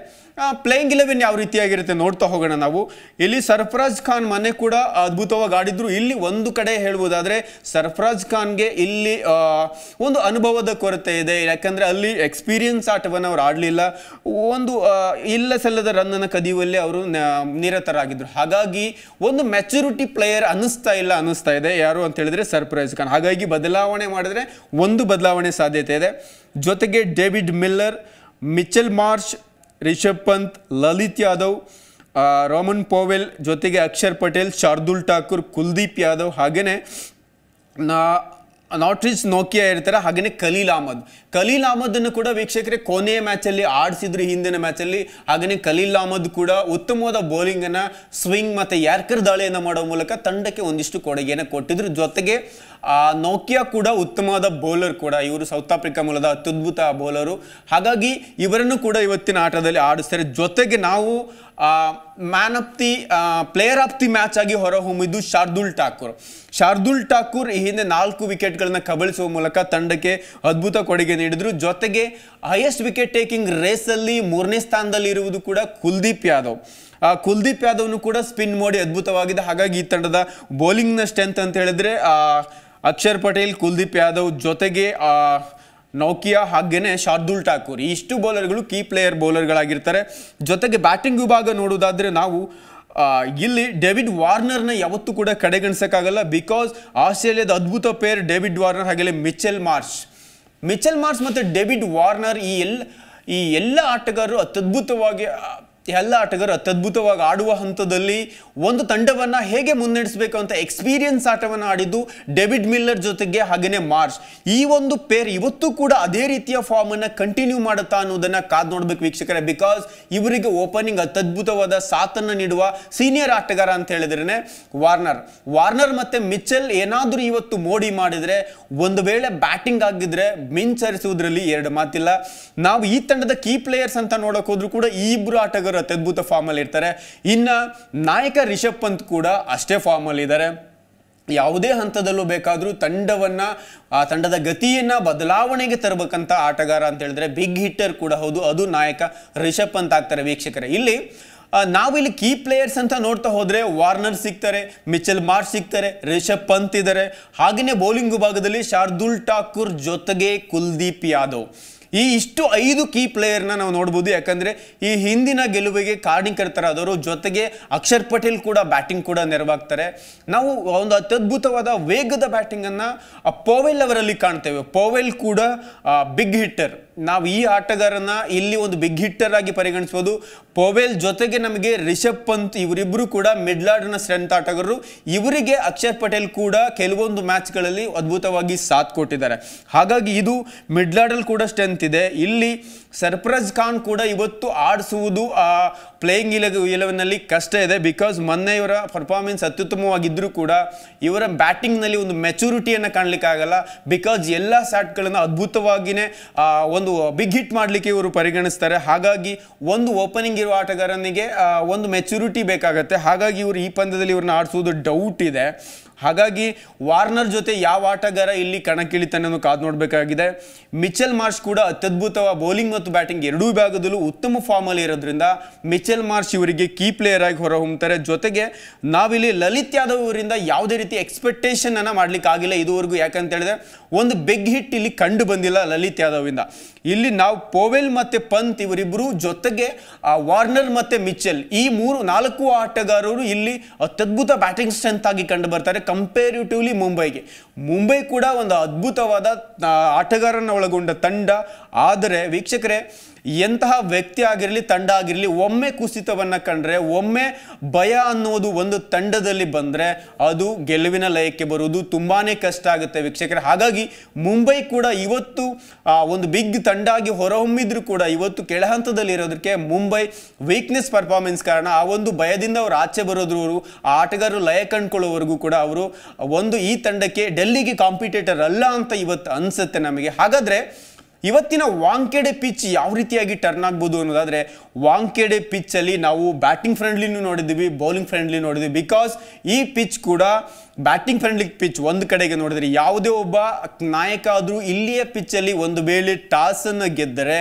ಪ್ಲೇಯಿಂಗ್ ಇಲೆವೆನ್ ಯಾವ ರೀತಿಯಾಗಿರುತ್ತೆ ನೋಡ್ತಾ ಹೋಗೋಣ ನಾವು ಇಲ್ಲಿ ಸರ್ಫರಾಜ್ ಖಾನ್ ಮನೆ ಕೂಡ ಅದ್ಭುತವಾಗಿ ಆಡಿದ್ರು ಇಲ್ಲಿ ಒಂದು ಕಡೆ ಹೇಳ್ಬೋದಾದ್ರೆ ಸರ್ಫರಾಜ್ ಖಾನ್ಗೆ ಇಲ್ಲಿ ಒಂದು ಅನುಭವದ ಕೊರತೆ ಇದೆ ಯಾಕಂದರೆ ಅಲ್ಲಿ ಎಕ್ಸ್ಪೀರಿಯನ್ಸ್ ಆಟವನ್ನು ಅವ್ರು ಆಡಲಿಲ್ಲ ಒಂದು ಇಲ್ಲ ಸಲ್ಲದ ರನ್ನನ್ನು ಕದಿಯುವಲ್ಲಿ ಅವರು ನಿರತರಾಗಿದ್ದರು ಹಾಗಾಗಿ ಒಂದು ಮೆಚುರಿಟಿ ಪ್ಲೇಯರ್ ಅನ್ನಿಸ್ತಾ ಇಲ್ಲ ಅನ್ನಿಸ್ತಾ ಇದೆ ಯಾರು ಅಂತ ಹೇಳಿದ್ರೆ ಸರ್ಪ್ರೈಸ್ ಖಾನ್ ಹಾಗಾಗಿ ಬದಲಾವಣೆ ಮಾಡಿದ್ರೆ ಒಂದು ಬದಲಾವಣೆ ಸಾಧ್ಯತೆ ಇದೆ ಜೊತೆಗೆ David Miller Mitchell Marsh Rishabh Pant Lalit Yadav Rovman Powell ಜೊತೆಗೆ ಅಕ್ಷರ್ ಪಟೇಲ್ ಶಾರ್ದುಲ್ ಠಾಕೂರ್ ಕುಲ್ದೀಪ್ ಯಾದವ್ ಹಾಗೆಯೇ ನಾ ನಾಟ್ ರಿಚ್ ನೋಕಿಯಾ ಇರ್ತಾರೆ ಹಾಗೆಯೇ ಖಲೀಲ್ ಅಹಮದ್ ಕಲೀಲ್ ಅನ್ನು ಕೂಡ ವೀಕ್ಷಕರೇ ಕೊನೆಯ ಮ್ಯಾಚಲ್ಲಿ ಆಡಿಸಿದ್ರು ಹಿಂದಿನ ಮ್ಯಾಚಲ್ಲಿ ಹಾಗೆಯೇ ಕಲೀಲ್ ಅಹಮದ್ ಕೂಡ ಉತ್ತಮವಾದ ಬೌಲಿಂಗ್ ಅನ್ನು ಸ್ವಿಂಗ್ ಮತ್ತು ಯಾರ್ಕರ್ ದಾಳಿಯನ್ನು ಮಾಡೋ ಮೂಲಕ ತಂಡಕ್ಕೆ ಒಂದಿಷ್ಟು ಕೊಡುಗೆಯನ್ನು ಕೊಟ್ಟಿದ್ರು ಜೊತೆಗೆ ನೋಕಿಯಾ ಕೂಡ ಉತ್ತಮವಾದ ಬೌಲರ್ ಕೂಡ ಇವರು ಸೌತ್ ಆಫ್ರಿಕಾ ಮೂಲದ ಅತ್ಯದ್ಭುತ ಬೌಲರು ಹಾಗಾಗಿ ಇವರನ್ನು ಕೂಡ ಇವತ್ತಿನ ಆಟದಲ್ಲಿ ಆಡಿಸ್ತಾರೆ ಜೊತೆಗೆ ನಾವು man of the player of the match ಆಗಿ ಹೊರಹೊಮ್ಮಿದ್ದು ಶಾರ್ದುಲ್ ಠಾಕೂರ್ ಶಾರ್ದುಲ್ ಠಾಕೂರ್ ಈ ಹಿಂದೆ ನಾಲ್ಕು ವಿಕೆಟ್ಗಳನ್ನು ಕಬಳಿಸುವ ಮೂಲಕ ತಂಡಕ್ಕೆ ಅದ್ಭುತ ಕೊಡುಗೆ ನೀಡಿದ್ರು ಜೊತೆಗೆ ಹೈಯೆಸ್ಟ್ ವಿಕೆಟ್ ಟೇಕಿಂಗ್ ರೇಸಲ್ಲಿ ಮೂರನೇ ಸ್ಥಾನದಲ್ಲಿ ಇರುವುದು ಕೂಡ ಕುಲ್ದೀಪ್ ಯಾದವ್ ಆ ಕುಲ್ದೀಪ್ ಯಾದವ್ನು ಕೂಡ ಸ್ಪಿನ್ ಮಾಡಿ ಅದ್ಭುತವಾಗಿದೆ ಹಾಗಾಗಿ ಈ ತಂಡದ ಬೌಲಿಂಗ್ನ ಸ್ಟ್ರೆಂತ್ ಅಂತ ಹೇಳಿದ್ರೆ ಅಕ್ಷರ್ ಪಟೇಲ್ ಕುಲ್ದೀಪ್ ಯಾದವ್ ಜೊತೆಗೆ ನೌಕಿಯಾ ಹಾಗೇನೆ ಶಾರ್ದುಲ್ ಠಾಕೂರ್ ಇಷ್ಟು ಬೌಲರ್ಗಳು ಕೀ ಪ್ಲೇಯರ್ ಬೌಲರ್ಗಳಾಗಿರ್ತಾರೆ ಜೊತೆಗೆ ಬ್ಯಾಟಿಂಗ್ ವಿಭಾಗ ನೋಡೋದಾದರೆ ನಾವು ಇಲ್ಲಿ ಡೇವಿಡ್ ವಾರ್ನರ್ನ ಯಾವತ್ತೂ ಕೂಡ ಕಡೆಗಣಿಸೋಕ್ಕಾಗಲ್ಲ ಬಿಕಾಸ್ ಆಸ್ಟ್ರೇಲಿಯಾದ ಅದ್ಭುತ ಪೇರ್ ಡೇವಿಡ್ ವಾರ್ನರ್ ಹಾಗೆ ಮಿಚೆಲ್ ಮಾರ್ಚ್ ಮಿಚೆಲ್ ಮಾರ್ಸ್ ಮತ್ತು ಡೇವಿಡ್ ವಾರ್ನರ್ ಈ ಎಲ್ಲ ಈ ಎಲ್ಲ ಆಟಗಾರರು ಅತ್ಯದ್ಭುತವಾಗಿ ಎಲ್ಲ ಆಟಗಾರ ಅತ್ಯದ್ಭುತವಾಗಿ ಆಡುವ ಹಂತದಲ್ಲಿ ಒಂದು ತಂಡವನ್ನು ಹೇಗೆ ಮುನ್ನಡೆಸಬೇಕು ಅಂತ ಎಕ್ಸ್ಪೀರಿಯನ್ಸ್ ಆಟವನ್ನು ಆಡಿದ್ದು ಡೆವಿಡ್ ಮಿಲ್ಲರ್ ಜೊತೆಗೆ ಹಾಗೆಯೇ ಮಾರ್ಚ್ ಈ ಒಂದು ಪೇರ್ ಇವತ್ತು ಕೂಡ ಅದೇ ರೀತಿಯ ಫಾರ್ಮನ್ನು ಕಂಟಿನ್ಯೂ ಮಾಡುತ್ತಾ ಅನ್ನೋದನ್ನು ಕಾದು ನೋಡಬೇಕು ವೀಕ್ಷಕರ ಬಿಕಾಸ್ ಇವರಿಗೆ ಓಪನಿಂಗ್ ಅತ್ಯದ್ಭುತವಾದ ಸಾಥನ್ನು ನೀಡುವ ಸೀನಿಯರ್ ಆಟಗಾರ ಅಂತ ಹೇಳಿದ್ರೆ ವಾರ್ನರ್ ವಾರ್ನರ್ ಮತ್ತು ಮಿಚೆಲ್ ಏನಾದರೂ ಇವತ್ತು ಮೋಡಿ ಮಾಡಿದರೆ ಒಂದು ವೇಳೆ ಬ್ಯಾಟಿಂಗ್ ಆಗಿದ್ರೆ ಮಿಂಚರಿಸುವುದರಲ್ಲಿ ಎರಡು ಮಾತಿಲ್ಲ ನಾವು ಈ ತಂಡದ ಕೀ ಪ್ಲೇಯರ್ಸ್ ಅಂತ ನೋಡೋಕೆ ಕೂಡ ಈ ಇಬ್ಬರು ಆಟಗಾರ ಅದ್ಭುತ ಅತ್ಯದ್ಭುತ ಫಾರ್ಮಲ್ಲಿ ಇರ್ತಾರೆ ಇನ್ನು ನಾಯಕ ರಿಷಬ್ ಪಂತ್ ಕೂಡ ಅಷ್ಟೇ ಇದ್ದಾರೆ ಯಾವುದೇ ಹಂತದಲ್ಲೂ ಬೇಕಾದರೂ ತಂಡವನ್ನು ಆ ತಂಡದ ಗತಿಯನ್ನು ಬದಲಾವಣೆಗೆ ತರಬೇಕಂತ ಆಟಗಾರ ಅಂತ ಹೇಳಿದ್ರೆ ಬಿಗ್ ಹಿಟ್ಟರ್ ಕೂಡ ಹೌದು ಅದು ನಾಯಕ ರಿಷಬ್ ಪಂತ್ ಆಗ್ತಾರೆ ವೀಕ್ಷಕರೇ ಇಲ್ಲಿ ನಾವಿಲ್ಲಿ ಕೀ ಪ್ಲೇಯರ್ಸ್ ಅಂತ ನೋಡ್ತಾ ಹೋದರೆ ವಾರ್ನರ್ ಸಿಗ್ತಾರೆ ಮಿಚಲ್ ಮಾರ್ಚ್ ಸಿಗ್ತಾರೆ ರಿಷಬ್ ಪಂತ್ ಇದ್ದಾರೆ ಹಾಗೆಯೇ ಬೌಲಿಂಗ್ ವಿಭಾಗದಲ್ಲಿ ಶಾರ್ದುಲ್ ಠಾಕೂರ್ ಜೊತೆಗೆ ಕುಲ್ದೀಪ್ ಯಾದವ್ ಈ ಇಷ್ಟು ಐದು ಕೀ ಪ್ಲೇಯರ್ನ ನಾವು ನೋಡ್ಬೋದು ಯಾಕಂದರೆ ಈ ಹಿಂದಿನ ಗೆಲುವಿಗೆ ಕಾರಣೀಕರ್ತರಾದವರು ಜೊತೆಗೆ ಅಕ್ಷರ್ ಪಟೇಲ್ ಕೂಡ ಬ್ಯಾಟಿಂಗ್ ಕೂಡ ನೆರವಾಗ್ತಾರೆ ನಾವು ಒಂದು ಅತ್ಯದ್ಭುತವಾದ ವೇಗದ ಬ್ಯಾಟಿಂಗನ್ನು ಪೋವೆಲ್ ಅವರಲ್ಲಿ ಕಾಣ್ತೇವೆ ಪೋವೆಲ್ ಕೂಡ ಬಿಗ್ ಹಿಟ್ಟರ್ ನಾವು ಈ ಆಟಗಾರನ ಇಲ್ಲಿ ಒಂದು ಬಿಗ್ ಹಿಟ್ಟರ್ ಆಗಿ ಪರಿಗಣಿಸ್ಬೋದು ಪೋವೆಲ್ ಜೊತೆಗೆ ನಮಗೆ ರಿಷಬ್ ಪಂತ್ ಇವರಿಬ್ಬರು ಕೂಡ ಮಿಡ್ಲಾರ್ಡ್ನ ಸ್ಟ್ರೆಂತ್ ಆಟಗಾರರು ಇವರಿಗೆ ಅಕ್ಷರ್ ಪಟೇಲ್ ಕೂಡ ಕೆಲವೊಂದು ಮ್ಯಾಚ್ಗಳಲ್ಲಿ ಅದ್ಭುತವಾಗಿ ಸಾಥ್ ಕೊಟ್ಟಿದ್ದಾರೆ ಹಾಗಾಗಿ ಇದು ಮಿಡ್ಲಾರ್ಡಲ್ಲಿ ಕೂಡ ಸ್ಟ್ರೆಂತ್ ಇದೆ ಇಲ್ಲಿ ಸರ್ಫ್ರಾಜ್ ಖಾನ್ ಕೂಡ ಇವತ್ತು ಆಡಿಸುವುದು ಪ್ಲೇಯಿಂಗ್ ಇಲೆ ಇಲೆವೆನ್ನಲ್ಲಿ ಕಷ್ಟ ಇದೆ ಬಿಕಾಸ್ ಮೊನ್ನೆ ಇವರ ಪರ್ಫಾರ್ಮೆನ್ಸ್ ಅತ್ಯುತ್ತಮವಾಗಿದ್ದರೂ ಕೂಡ ಇವರ ಬ್ಯಾಟಿಂಗ್ನಲ್ಲಿ ಒಂದು ಮೆಚುರಿಟಿಯನ್ನು ಕಾಣಲಿಕ್ಕಾಗಲ್ಲ ಬಿಕಾಸ್ ಎಲ್ಲ ಸ್ಯಾಟ್ಗಳನ್ನು ಅದ್ಭುತವಾಗಿಯೇ ಒಂದು ಬಿಗ್ ಹಿಟ್ ಮಾಡಲಿಕ್ಕೆ ಇವರು ಪರಿಗಣಿಸ್ತಾರೆ ಹಾಗಾಗಿ ಒಂದು ಓಪನಿಂಗ್ ಇರುವ ಆಟಗಾರನಿಗೆ ಒಂದು ಮೆಚುರಿಟಿ ಬೇಕಾಗುತ್ತೆ ಹಾಗಾಗಿ ಇವರು ಈ ಪಂದ್ಯದಲ್ಲಿ ಇವ್ರನ್ನ ಆಡಿಸುವುದು ಡೌಟ್ ಇದೆ ಹಾಗಾಗಿ ವಾರ್ನರ್ ಜೊತೆ ಯಾವ ಆಟಗಾರ ಇಲ್ಲಿ ಕಣಕ್ಕಿಳಿತಾನೆ ಅನ್ನೋ ಕಾದು ನೋಡಬೇಕಾಗಿದೆ ಮಿಚೆಲ್ ಮಾರ್ಷ್ ಕೂಡ ಅತ್ಯದ್ಭುತವಾದ ಬೌಲಿಂಗ್ ಮತ್ತು ಬ್ಯಾಟಿಂಗ್ ಎರಡೂ ಭಾಗದಲ್ಲೂ ಉತ್ತಮ ಫಾರ್ಮಲ್ಲಿ ಇರೋದ್ರಿಂದ ಮಿಚೆಲ್ ಮಾರ್ಷ್ ಇವರಿಗೆ ಕೀ ಪ್ಲೇಯರ್ ಆಗಿ ಹೊರಹೊಮ್ಮುತ್ತಾರೆ ಜೊತೆಗೆ ನಾವಿಲ್ಲಿ ಲಲಿತ್ ಯಾದವ್ ಅವರಿಂದ ಯಾವುದೇ ರೀತಿ ಎಕ್ಸ್ಪೆಕ್ಟೇಷನ್ ಅನ್ನ ಮಾಡ್ಲಿಕ್ಕೆ ಆಗಿಲ್ಲ ಇದುವರೆಗೂ ಯಾಕಂತ ಹೇಳಿದ್ರೆ ಒಂದು ಬಿಗ್ ಹಿಟ್ ಇಲ್ಲಿ ಕಂಡು ಬಂದಿಲ್ಲ ಲಲಿತ್ ಯಾದವ್ ಇಂದ ಇಲ್ಲಿ ನಾವು ಪೋವೆಲ್ ಮತ್ತೆ ಪಂತ್ ಇವರಿಬ್ಬರು ಜೊತೆಗೆ ಆ ವಾರ್ನರ್ ಮತ್ತೆ ಮಿಚೆಲ್ ಈ ಮೂರು ನಾಲ್ಕು ಆಟಗಾರರು ಇಲ್ಲಿ ಅತ್ಯದ್ಭುತ ಬ್ಯಾಟಿಂಗ್ ಸ್ಟ್ರೆಂತ್ ಆಗಿ ಕಂಡು ಬರ್ತಾರೆ ಕಂಪೇರಿಟಿವ್ಲಿ ಮುಂಬೈಗೆ ಮುಂಬೈ ಕೂಡ ಒಂದು ಅದ್ಭುತವಾದ ಆಟಗಾರನ ಒಳಗೊಂಡ ತಂಡ ಆದರೆ ವೀಕ್ಷಕರೇ ಎಂತಹ ವ್ಯಕ್ತಿ ಆಗಿರಲಿ ತಂಡ ಆಗಿರಲಿ ಒಮ್ಮೆ ಕುಸಿತವನ್ನು ಕಂಡ್ರೆ ಒಮ್ಮೆ ಭಯ ಅನ್ನೋದು ಒಂದು ತಂಡದಲ್ಲಿ ಬಂದರೆ ಅದು ಗೆಲುವಿನ ಲಯಕ್ಕೆ ಬರುವುದು ತುಂಬಾ ಕಷ್ಟ ಆಗುತ್ತೆ ವೀಕ್ಷಕರ ಹಾಗಾಗಿ ಮುಂಬೈ ಕೂಡ ಇವತ್ತು ಒಂದು ಬಿಗ್ ತಂಡ ಆಗಿ ಹೊರಹೊಮ್ಮಿದ್ರು ಕೂಡ ಇವತ್ತು ಕೆಳಹಂತದಲ್ಲಿ ಇರೋದಕ್ಕೆ ಮುಂಬೈ ವೀಕ್ನೆಸ್ ಪರ್ಫಾರ್ಮೆನ್ಸ್ ಕಾರಣ ಆ ಒಂದು ಭಯದಿಂದ ಅವರು ಆಚೆ ಬರೋದ್ರವರು ಆಟಗಾರರು ಲಯ ಕಂಡುಕೊಳ್ಳೋವರೆಗೂ ಕೂಡ ಅವರು ಒಂದು ಈ ತಂಡಕ್ಕೆ ಡೆಲ್ಲಿಗೆ ಕಾಂಪಿಟೇಟರ್ ಅಲ್ಲ ಅಂತ ಇವತ್ತು ಅನಿಸುತ್ತೆ ನಮಗೆ ಹಾಗಾದರೆ ಇವತ್ತಿನ ವಾಂಕೆಡೆ ಪಿಚ್ ಯಾವ ರೀತಿಯಾಗಿ ಟರ್ನ್ ಆಗ್ಬೋದು ಅನ್ನೋದಾದರೆ ವಾಂಕೆಡೆ ಪಿಚ್ಚಲ್ಲಿ ನಾವು ಬ್ಯಾಟಿಂಗ್ ಫ್ರೆಂಡ್ಲಿನೂ ನೋಡಿದ್ದೀವಿ ಬೌಲಿಂಗ್ ಫ್ರೆಂಡ್ಲಿ ನೋಡಿದ್ವಿ ಬಿಕಾಸ್ ಈ ಪಿಚ್ ಕೂಡ ಬ್ಯಾಟಿಂಗ್ ಫ್ರೆಂಡ್ಲಿ ಪಿಚ್ ಒಂದು ಕಡೆಗೆ ನೋಡಿದ್ರೆ ಯಾವುದೇ ಒಬ್ಬ ನಾಯಕ ಆದರೂ ಇಲ್ಲಿಯ ಪಿಚ್ಚಲ್ಲಿ ಒಂದು ವೇಳೆ ಟಾಸನ್ನು ಗೆದ್ದರೆ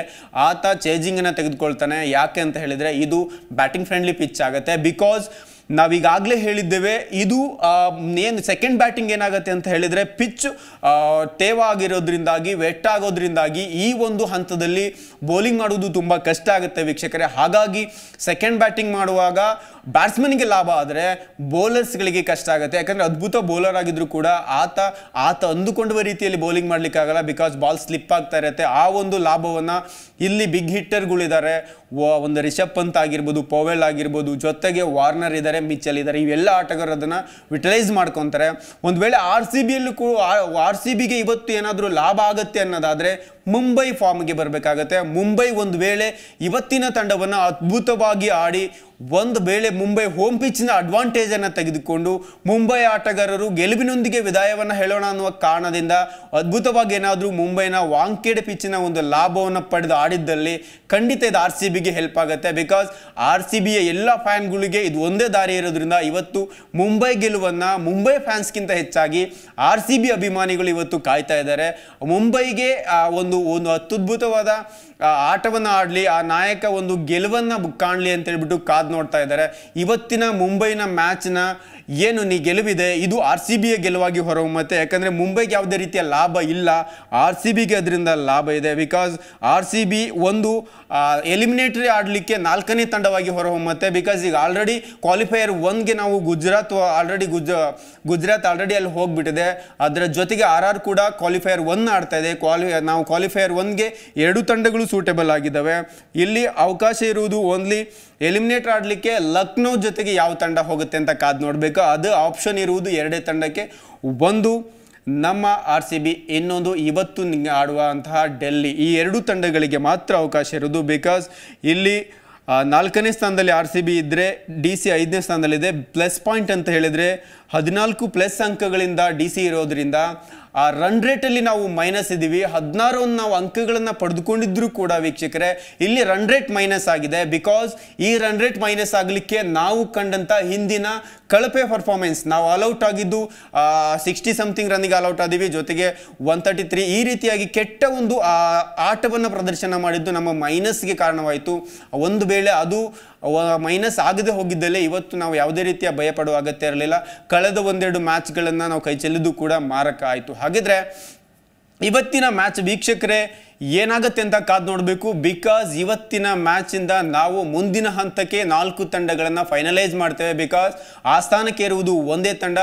ಆತ ಚೇಜಿಂಗನ್ನು ತೆಗೆದುಕೊಳ್ತಾನೆ ಯಾಕೆ ಅಂತ ಹೇಳಿದರೆ ಇದು ಬ್ಯಾಟಿಂಗ್ ಫ್ರೆಂಡ್ಲಿ ಪಿಚ್ ಆಗುತ್ತೆ ಬಿಕಾಸ್ ನಾವೀಗಾಗಲೇ ಹೇಳಿದ್ದೇವೆ ಇದು ಏನು ಸೆಕೆಂಡ್ ಬ್ಯಾಟಿಂಗ್ ಏನಾಗುತ್ತೆ ಅಂತ ಹೇಳಿದರೆ ಪಿಚ್ ತೇವ ಆಗಿರೋದ್ರಿಂದಾಗಿ ವೆಟ್ ಆಗೋದ್ರಿಂದಾಗಿ ಈ ಒಂದು ಹಂತದಲ್ಲಿ ಬೌಲಿಂಗ್ ಮಾಡುವುದು ತುಂಬ ಕಷ್ಟ ಆಗುತ್ತೆ ವೀಕ್ಷಕರೇ ಹಾಗಾಗಿ ಸೆಕೆಂಡ್ ಬ್ಯಾಟಿಂಗ್ ಮಾಡುವಾಗ ಬ್ಯಾಟ್ಸ್ಮನ್ಗೆ ಲಾಭ ಆದರೆ ಬೌಲರ್ಸ್ಗಳಿಗೆ ಕಷ್ಟ ಆಗುತ್ತೆ ಯಾಕಂದರೆ ಅದ್ಭುತ ಬೌಲರ್ ಆಗಿದ್ರು ಕೂಡ ಆತ ಆತ ಅಂದುಕೊಂಡುವ ರೀತಿಯಲ್ಲಿ ಬೌಲಿಂಗ್ ಮಾಡಲಿಕ್ಕಾಗಲ್ಲ ಬಿಕಾಸ್ ಬಾಲ್ ಸ್ಲಿಪ್ ಆಗ್ತಾ ಇರುತ್ತೆ ಆ ಒಂದು ಲಾಭವನ್ನು ಇಲ್ಲಿ ಬಿಗ್ ಹಿಟ್ಟರ್ಗಳಿದ್ದಾರೆ ಒಂದು ರಿಷಬ್ ಪಂತ್ ಆಗಿರ್ಬೋದು ಪೋವೆಲ್ ಆಗಿರ್ಬೋದು ಜೊತೆಗೆ ವಾರ್ನರ್ ಇದ್ದಾರೆ ಮಿಚ್ಚಲ್ ಇದ್ದಾರೆ ಇವೆಲ್ಲ ಆಟಗಾರರು ಅದನ್ನು ವಿಟಲೈಸ್ ಮಾಡ್ಕೊತಾರೆ ಒಂದು ವೇಳೆ ಆರ್ ಸಿ ಬಿಯಲ್ಲೂ ಕೂಡ ಆರ್ ಸಿ ಬಿಗೆ ಇವತ್ತು ಏನಾದರೂ ಲಾಭ ಆಗುತ್ತೆ ಅನ್ನೋದಾದರೆ ಮುಂಬೈ ಫಾರ್ಮ್ಗೆ ಬರಬೇಕಾಗತ್ತೆ ಮುಂಬೈ ಒಂದು ವೇಳೆ ಇವತ್ತಿನ ತಂಡವನ್ನು ಅದ್ಭುತವಾಗಿ ಆಡಿ ಒಂದು ವೇಳೆ ಮುಂಬೈ ಹೋಮ್ ಪಿಚ್ನ ಅಡ್ವಾಂಟೇಜನ್ನು ತೆಗೆದುಕೊಂಡು ಮುಂಬೈ ಆಟಗಾರರು ಗೆಲುವಿನೊಂದಿಗೆ ವಿದಾಯವನ್ನು ಹೇಳೋಣ ಅನ್ನುವ ಕಾರಣದಿಂದ ಅದ್ಭುತವಾಗಿ ಏನಾದರೂ ಮುಂಬೈನ ವಾಂಕೇಡೆ ಪಿಚ್ಚಿನ ಒಂದು ಲಾಭವನ್ನು ಪಡೆದು ಆಡಿದ್ದಲ್ಲಿ ಖಂಡಿತ ಇದು ಆರ್ ಸಿ ಬಿಗೆ ಹೆಲ್ಪ್ ಆಗುತ್ತೆ ಬಿಕಾಸ್ ಆರ್ ಸಿ ಬಿಯ ಎಲ್ಲ ಫ್ಯಾನ್ಗಳಿಗೆ ಇದು ಒಂದೇ ದಾರಿ ಇರೋದ್ರಿಂದ ಇವತ್ತು ಮುಂಬೈ ಗೆಲುವನ್ನು ಮುಂಬೈ ಫ್ಯಾನ್ಸ್ಗಿಂತ ಹೆಚ್ಚಾಗಿ ಆರ್ ಸಿ ಬಿ ಅಭಿಮಾನಿಗಳು ಇವತ್ತು ಕಾಯ್ತಾ ಇದ್ದಾರೆ ಮುಂಬೈಗೆ ಒಂದು ಒಂದು ಅತ್ಯದ್ಭುತವಾದ ಆಟವನ್ನು ಆಡಲಿ ಆ ನಾಯಕ ಒಂದು ಗೆಲುವನ್ನು ಕಾಣಲಿ ಅಂತ ಹೇಳ್ಬಿಟ್ಟು ಕಾದು ನೋಡ್ತಾ ಇದ್ದಾರೆ ಇವತ್ತಿನ ಮುಂಬೈನ ಮ್ಯಾಚ್ನ ಏನು ನೀ ಗೆಲುವಿದೆ ಇದು ಆರ್ ಸಿ ಬಿಯ ಗೆಲುವಾಗಿ ಹೊರಹೊಮ್ಮತ್ತೆ ಯಾಕಂದರೆ ಮುಂಬೈಗೆ ಯಾವುದೇ ರೀತಿಯ ಲಾಭ ಇಲ್ಲ ಆರ್ ಸಿ ಬಿಗೆ ಅದರಿಂದ ಲಾಭ ಇದೆ ಬಿಕಾಸ್ ಆರ್ ಸಿ ಬಿ ಒಂದು ಎಲಿಮಿನೇಟರಿ ಆಡಲಿಕ್ಕೆ ನಾಲ್ಕನೇ ತಂಡವಾಗಿ ಹೊರಹೊಮ್ಮತ್ತೆ ಬಿಕಾಸ್ ಈಗ ಆಲ್ರೆಡಿ ಕ್ವಾಲಿಫೈಯರ್ ಒನ್ಗೆ ನಾವು ಗುಜರಾತ್ ಆಲ್ರೆಡಿ ಗುಜ ಗುಜರಾತ್ ಆಲ್ರೆಡಿ ಅಲ್ಲಿ ಹೋಗಿಬಿಟ್ಟಿದೆ ಅದರ ಜೊತೆಗೆ ಆರ್ ಆರ್ ಕೂಡ ಕ್ವಾಲಿಫೈಯರ್ ಒನ್ ಆಡ್ತಾ ಇದೆ ಕ್ವಾಲಿ ನಾವು ಕ್ವಾಲಿಫೈಯರ್ ಒನ್ಗೆ ಎರಡು ತಂಡಗಳು ಸೂಟೇಬಲ್ ಆಗಿದ್ದಾವೆ ಇಲ್ಲಿ ಅವಕಾಶ ಇರುವುದು ಓನ್ಲಿ ಎಲಿಮಿನೇಟ್ ಆಡಲಿಕ್ಕೆ ಲಕ್ನೋ ಜೊತೆಗೆ ಯಾವ ತಂಡ ಹೋಗುತ್ತೆ ಅಂತ ಕಾದು ನೋಡಬೇಕು ಅದು ಆಪ್ಷನ್ ಇರುವುದು ಎರಡೇ ತಂಡಕ್ಕೆ ಒಂದು ನಮ್ಮ ಆರ್ ಸಿ ಬಿ ಇನ್ನೊಂದು ಇವತ್ತು ಆಡುವಂತಹ ಡೆಲ್ಲಿ ಈ ಎರಡು ತಂಡಗಳಿಗೆ ಮಾತ್ರ ಅವಕಾಶ ಇರೋದು ಬಿಕಾಸ್ ಇಲ್ಲಿ ನಾಲ್ಕನೇ ಸ್ಥಾನದಲ್ಲಿ ಆರ್ ಸಿ ಬಿ ಇದ್ದರೆ ಡಿ ಸಿ ಐದನೇ ಸ್ಥಾನದಲ್ಲಿದೆ ಪ್ಲಸ್ ಪಾಯಿಂಟ್ ಅಂತ ಹೇಳಿದರೆ ಹದಿನಾಲ್ಕು ಪ್ಲಸ್ ಅಂಕಗಳಿಂದ ಡಿ ಸಿ ಇರೋದರಿಂದ ಆ ರನ್ ರೇಟಲ್ಲಿ ನಾವು ಮೈನಸ್ ಇದ್ದೀವಿ ಹದಿನಾರು ನಾವು ಅಂಕಗಳನ್ನು ಪಡೆದುಕೊಂಡಿದ್ರು ಕೂಡ ವೀಕ್ಷಕರೇ ಇಲ್ಲಿ ರನ್ ರೇಟ್ ಮೈನಸ್ ಆಗಿದೆ ಬಿಕಾಸ್ ಈ ರನ್ ರೇಟ್ ಮೈನಸ್ ಆಗಲಿಕ್ಕೆ ನಾವು ಕಂಡಂಥ ಹಿಂದಿನ ಕಳಪೆ ಪರ್ಫಾರ್ಮೆನ್ಸ್ ನಾವು ಆಲ್ಔಟ್ ಆಗಿದ್ದು ಸಿಕ್ಸ್ಟಿ ಸಮಥಿಂಗ್ ರನ್ನಿಗೆ ಆಲ್ಔಟ್ ಆದೀವಿ ಜೊತೆಗೆ ಒನ್ ತರ್ಟಿ ತ್ರೀ ಈ ರೀತಿಯಾಗಿ ಕೆಟ್ಟ ಒಂದು ಆಟವನ್ನು ಪ್ರದರ್ಶನ ಮಾಡಿದ್ದು ನಮ್ಮ ಮೈನಸ್ಗೆ ಕಾರಣವಾಯಿತು ಒಂದು ವೇಳೆ ಅದು ಮೈನಸ್ ಆಗದೆ ಹೋಗಿದ್ದಲ್ಲೇ ಇವತ್ತು ನಾವು ಯಾವುದೇ ರೀತಿಯ ಭಯಪಡುವ ಅಗತ್ಯ ಇರಲಿಲ್ಲ ಕಳೆದ ಒಂದೆರಡು ಮ್ಯಾಚ್ಗಳನ್ನು ನಾವು ಕೈ ಚೆಲ್ಲಿದ್ದು ಕೂಡ ಮಾರಕ ಆಯಿತು ಹಾಗಿದ್ರೆ ಇವತ್ತಿನ ಮ್ಯಾಚ್ ವೀಕ್ಷಕರೇ ಏನಾಗುತ್ತೆ ಅಂತ ಕಾದು ನೋಡಬೇಕು ಬಿಕಾಸ್ ಇವತ್ತಿನ ಮ್ಯಾಚಿಂದ ನಾವು ಮುಂದಿನ ಹಂತಕ್ಕೆ ನಾಲ್ಕು ತಂಡಗಳನ್ನು ಫೈನಲೈಸ್ ಮಾಡ್ತೇವೆ ಬಿಕಾಸ್ ಆ ಸ್ಥಾನಕ್ಕೆ ಇರುವುದು ಒಂದೇ ತಂಡ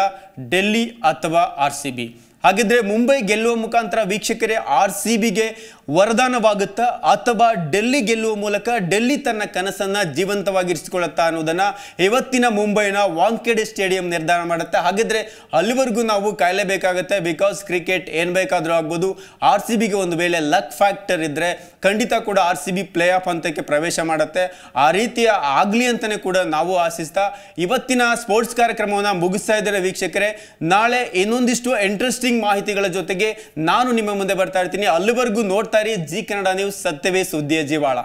ಡೆಲ್ಲಿ ಅಥವಾ ಆರ್ ಸಿ ಬಿ ಹಾಗಿದ್ರೆ ಮುಂಬೈ ಗೆಲ್ಲುವ ಮುಖಾಂತರ ವೀಕ್ಷಕರೇ ಆರ್ ಸಿ ಬಿಗೆ ವರದಾನವಾಗುತ್ತಾ ಅಥವಾ ಡೆಲ್ಲಿ ಗೆಲ್ಲುವ ಮೂಲಕ ಡೆಲ್ಲಿ ತನ್ನ ಕನಸನ್ನು ಜೀವಂತವಾಗಿರಿಸಿಕೊಳ್ಳುತ್ತಾ ಅನ್ನೋದನ್ನು ಇವತ್ತಿನ ಮುಂಬೈನ ವಾಂಕೆಡೆ ಸ್ಟೇಡಿಯಂ ನಿರ್ಧಾರ ಮಾಡುತ್ತೆ ಹಾಗಿದ್ರೆ ಅಲ್ಲಿವರೆಗೂ ನಾವು ಕಾಯಲೇಬೇಕಾಗುತ್ತೆ ಬಿಕಾಸ್ ಕ್ರಿಕೆಟ್ ಏನು ಬೇಕಾದರೂ ಆಗ್ಬೋದು ಆರ್ ಸಿ ಬಿಗೆ ಒಂದು ವೇಳೆ ಲಕ್ ಫ್ಯಾಕ್ಟರ್ ಇದ್ದರೆ ಖಂಡಿತ ಕೂಡ R C B play off ಹಂತಕ್ಕೆ ಪ್ರವೇಶ ಮಾಡುತ್ತೆ ಆ ರೀತಿಯ ಆಗಲಿ ಅಂತಲೇ ಕೂಡ ನಾವು ಆಶಿಸ್ತಾ ಇವತ್ತಿನ ಸ್ಪೋರ್ಟ್ಸ್ ಕಾರ್ಯಕ್ರಮವನ್ನು ಮುಗಿಸ್ತಾ ಇದ್ದಾರೆ ವೀಕ್ಷಕರೇ ನಾಳೆ ಇನ್ನೊಂದಿಷ್ಟು ಇಂಟ್ರೆಸ್ಟಿಂಗ್ ಮಾಹಿತಿಗಳ ಜೊತೆಗೆ ನಾನು ನಿಮ್ಮ ಮುಂದೆ ಬರ್ತಾ ಇರ್ತೀನಿ ಅಲ್ಲಿವರೆಗೂ ನೋಡ್ತಾ ನೋಡ್ತಾ ಜಿ ಕನ್ನಡ ನ್ಯೂಸ್ ಸತ್ಯವೇ ಸುದ್ದಿಯ ಜೀವಾಳ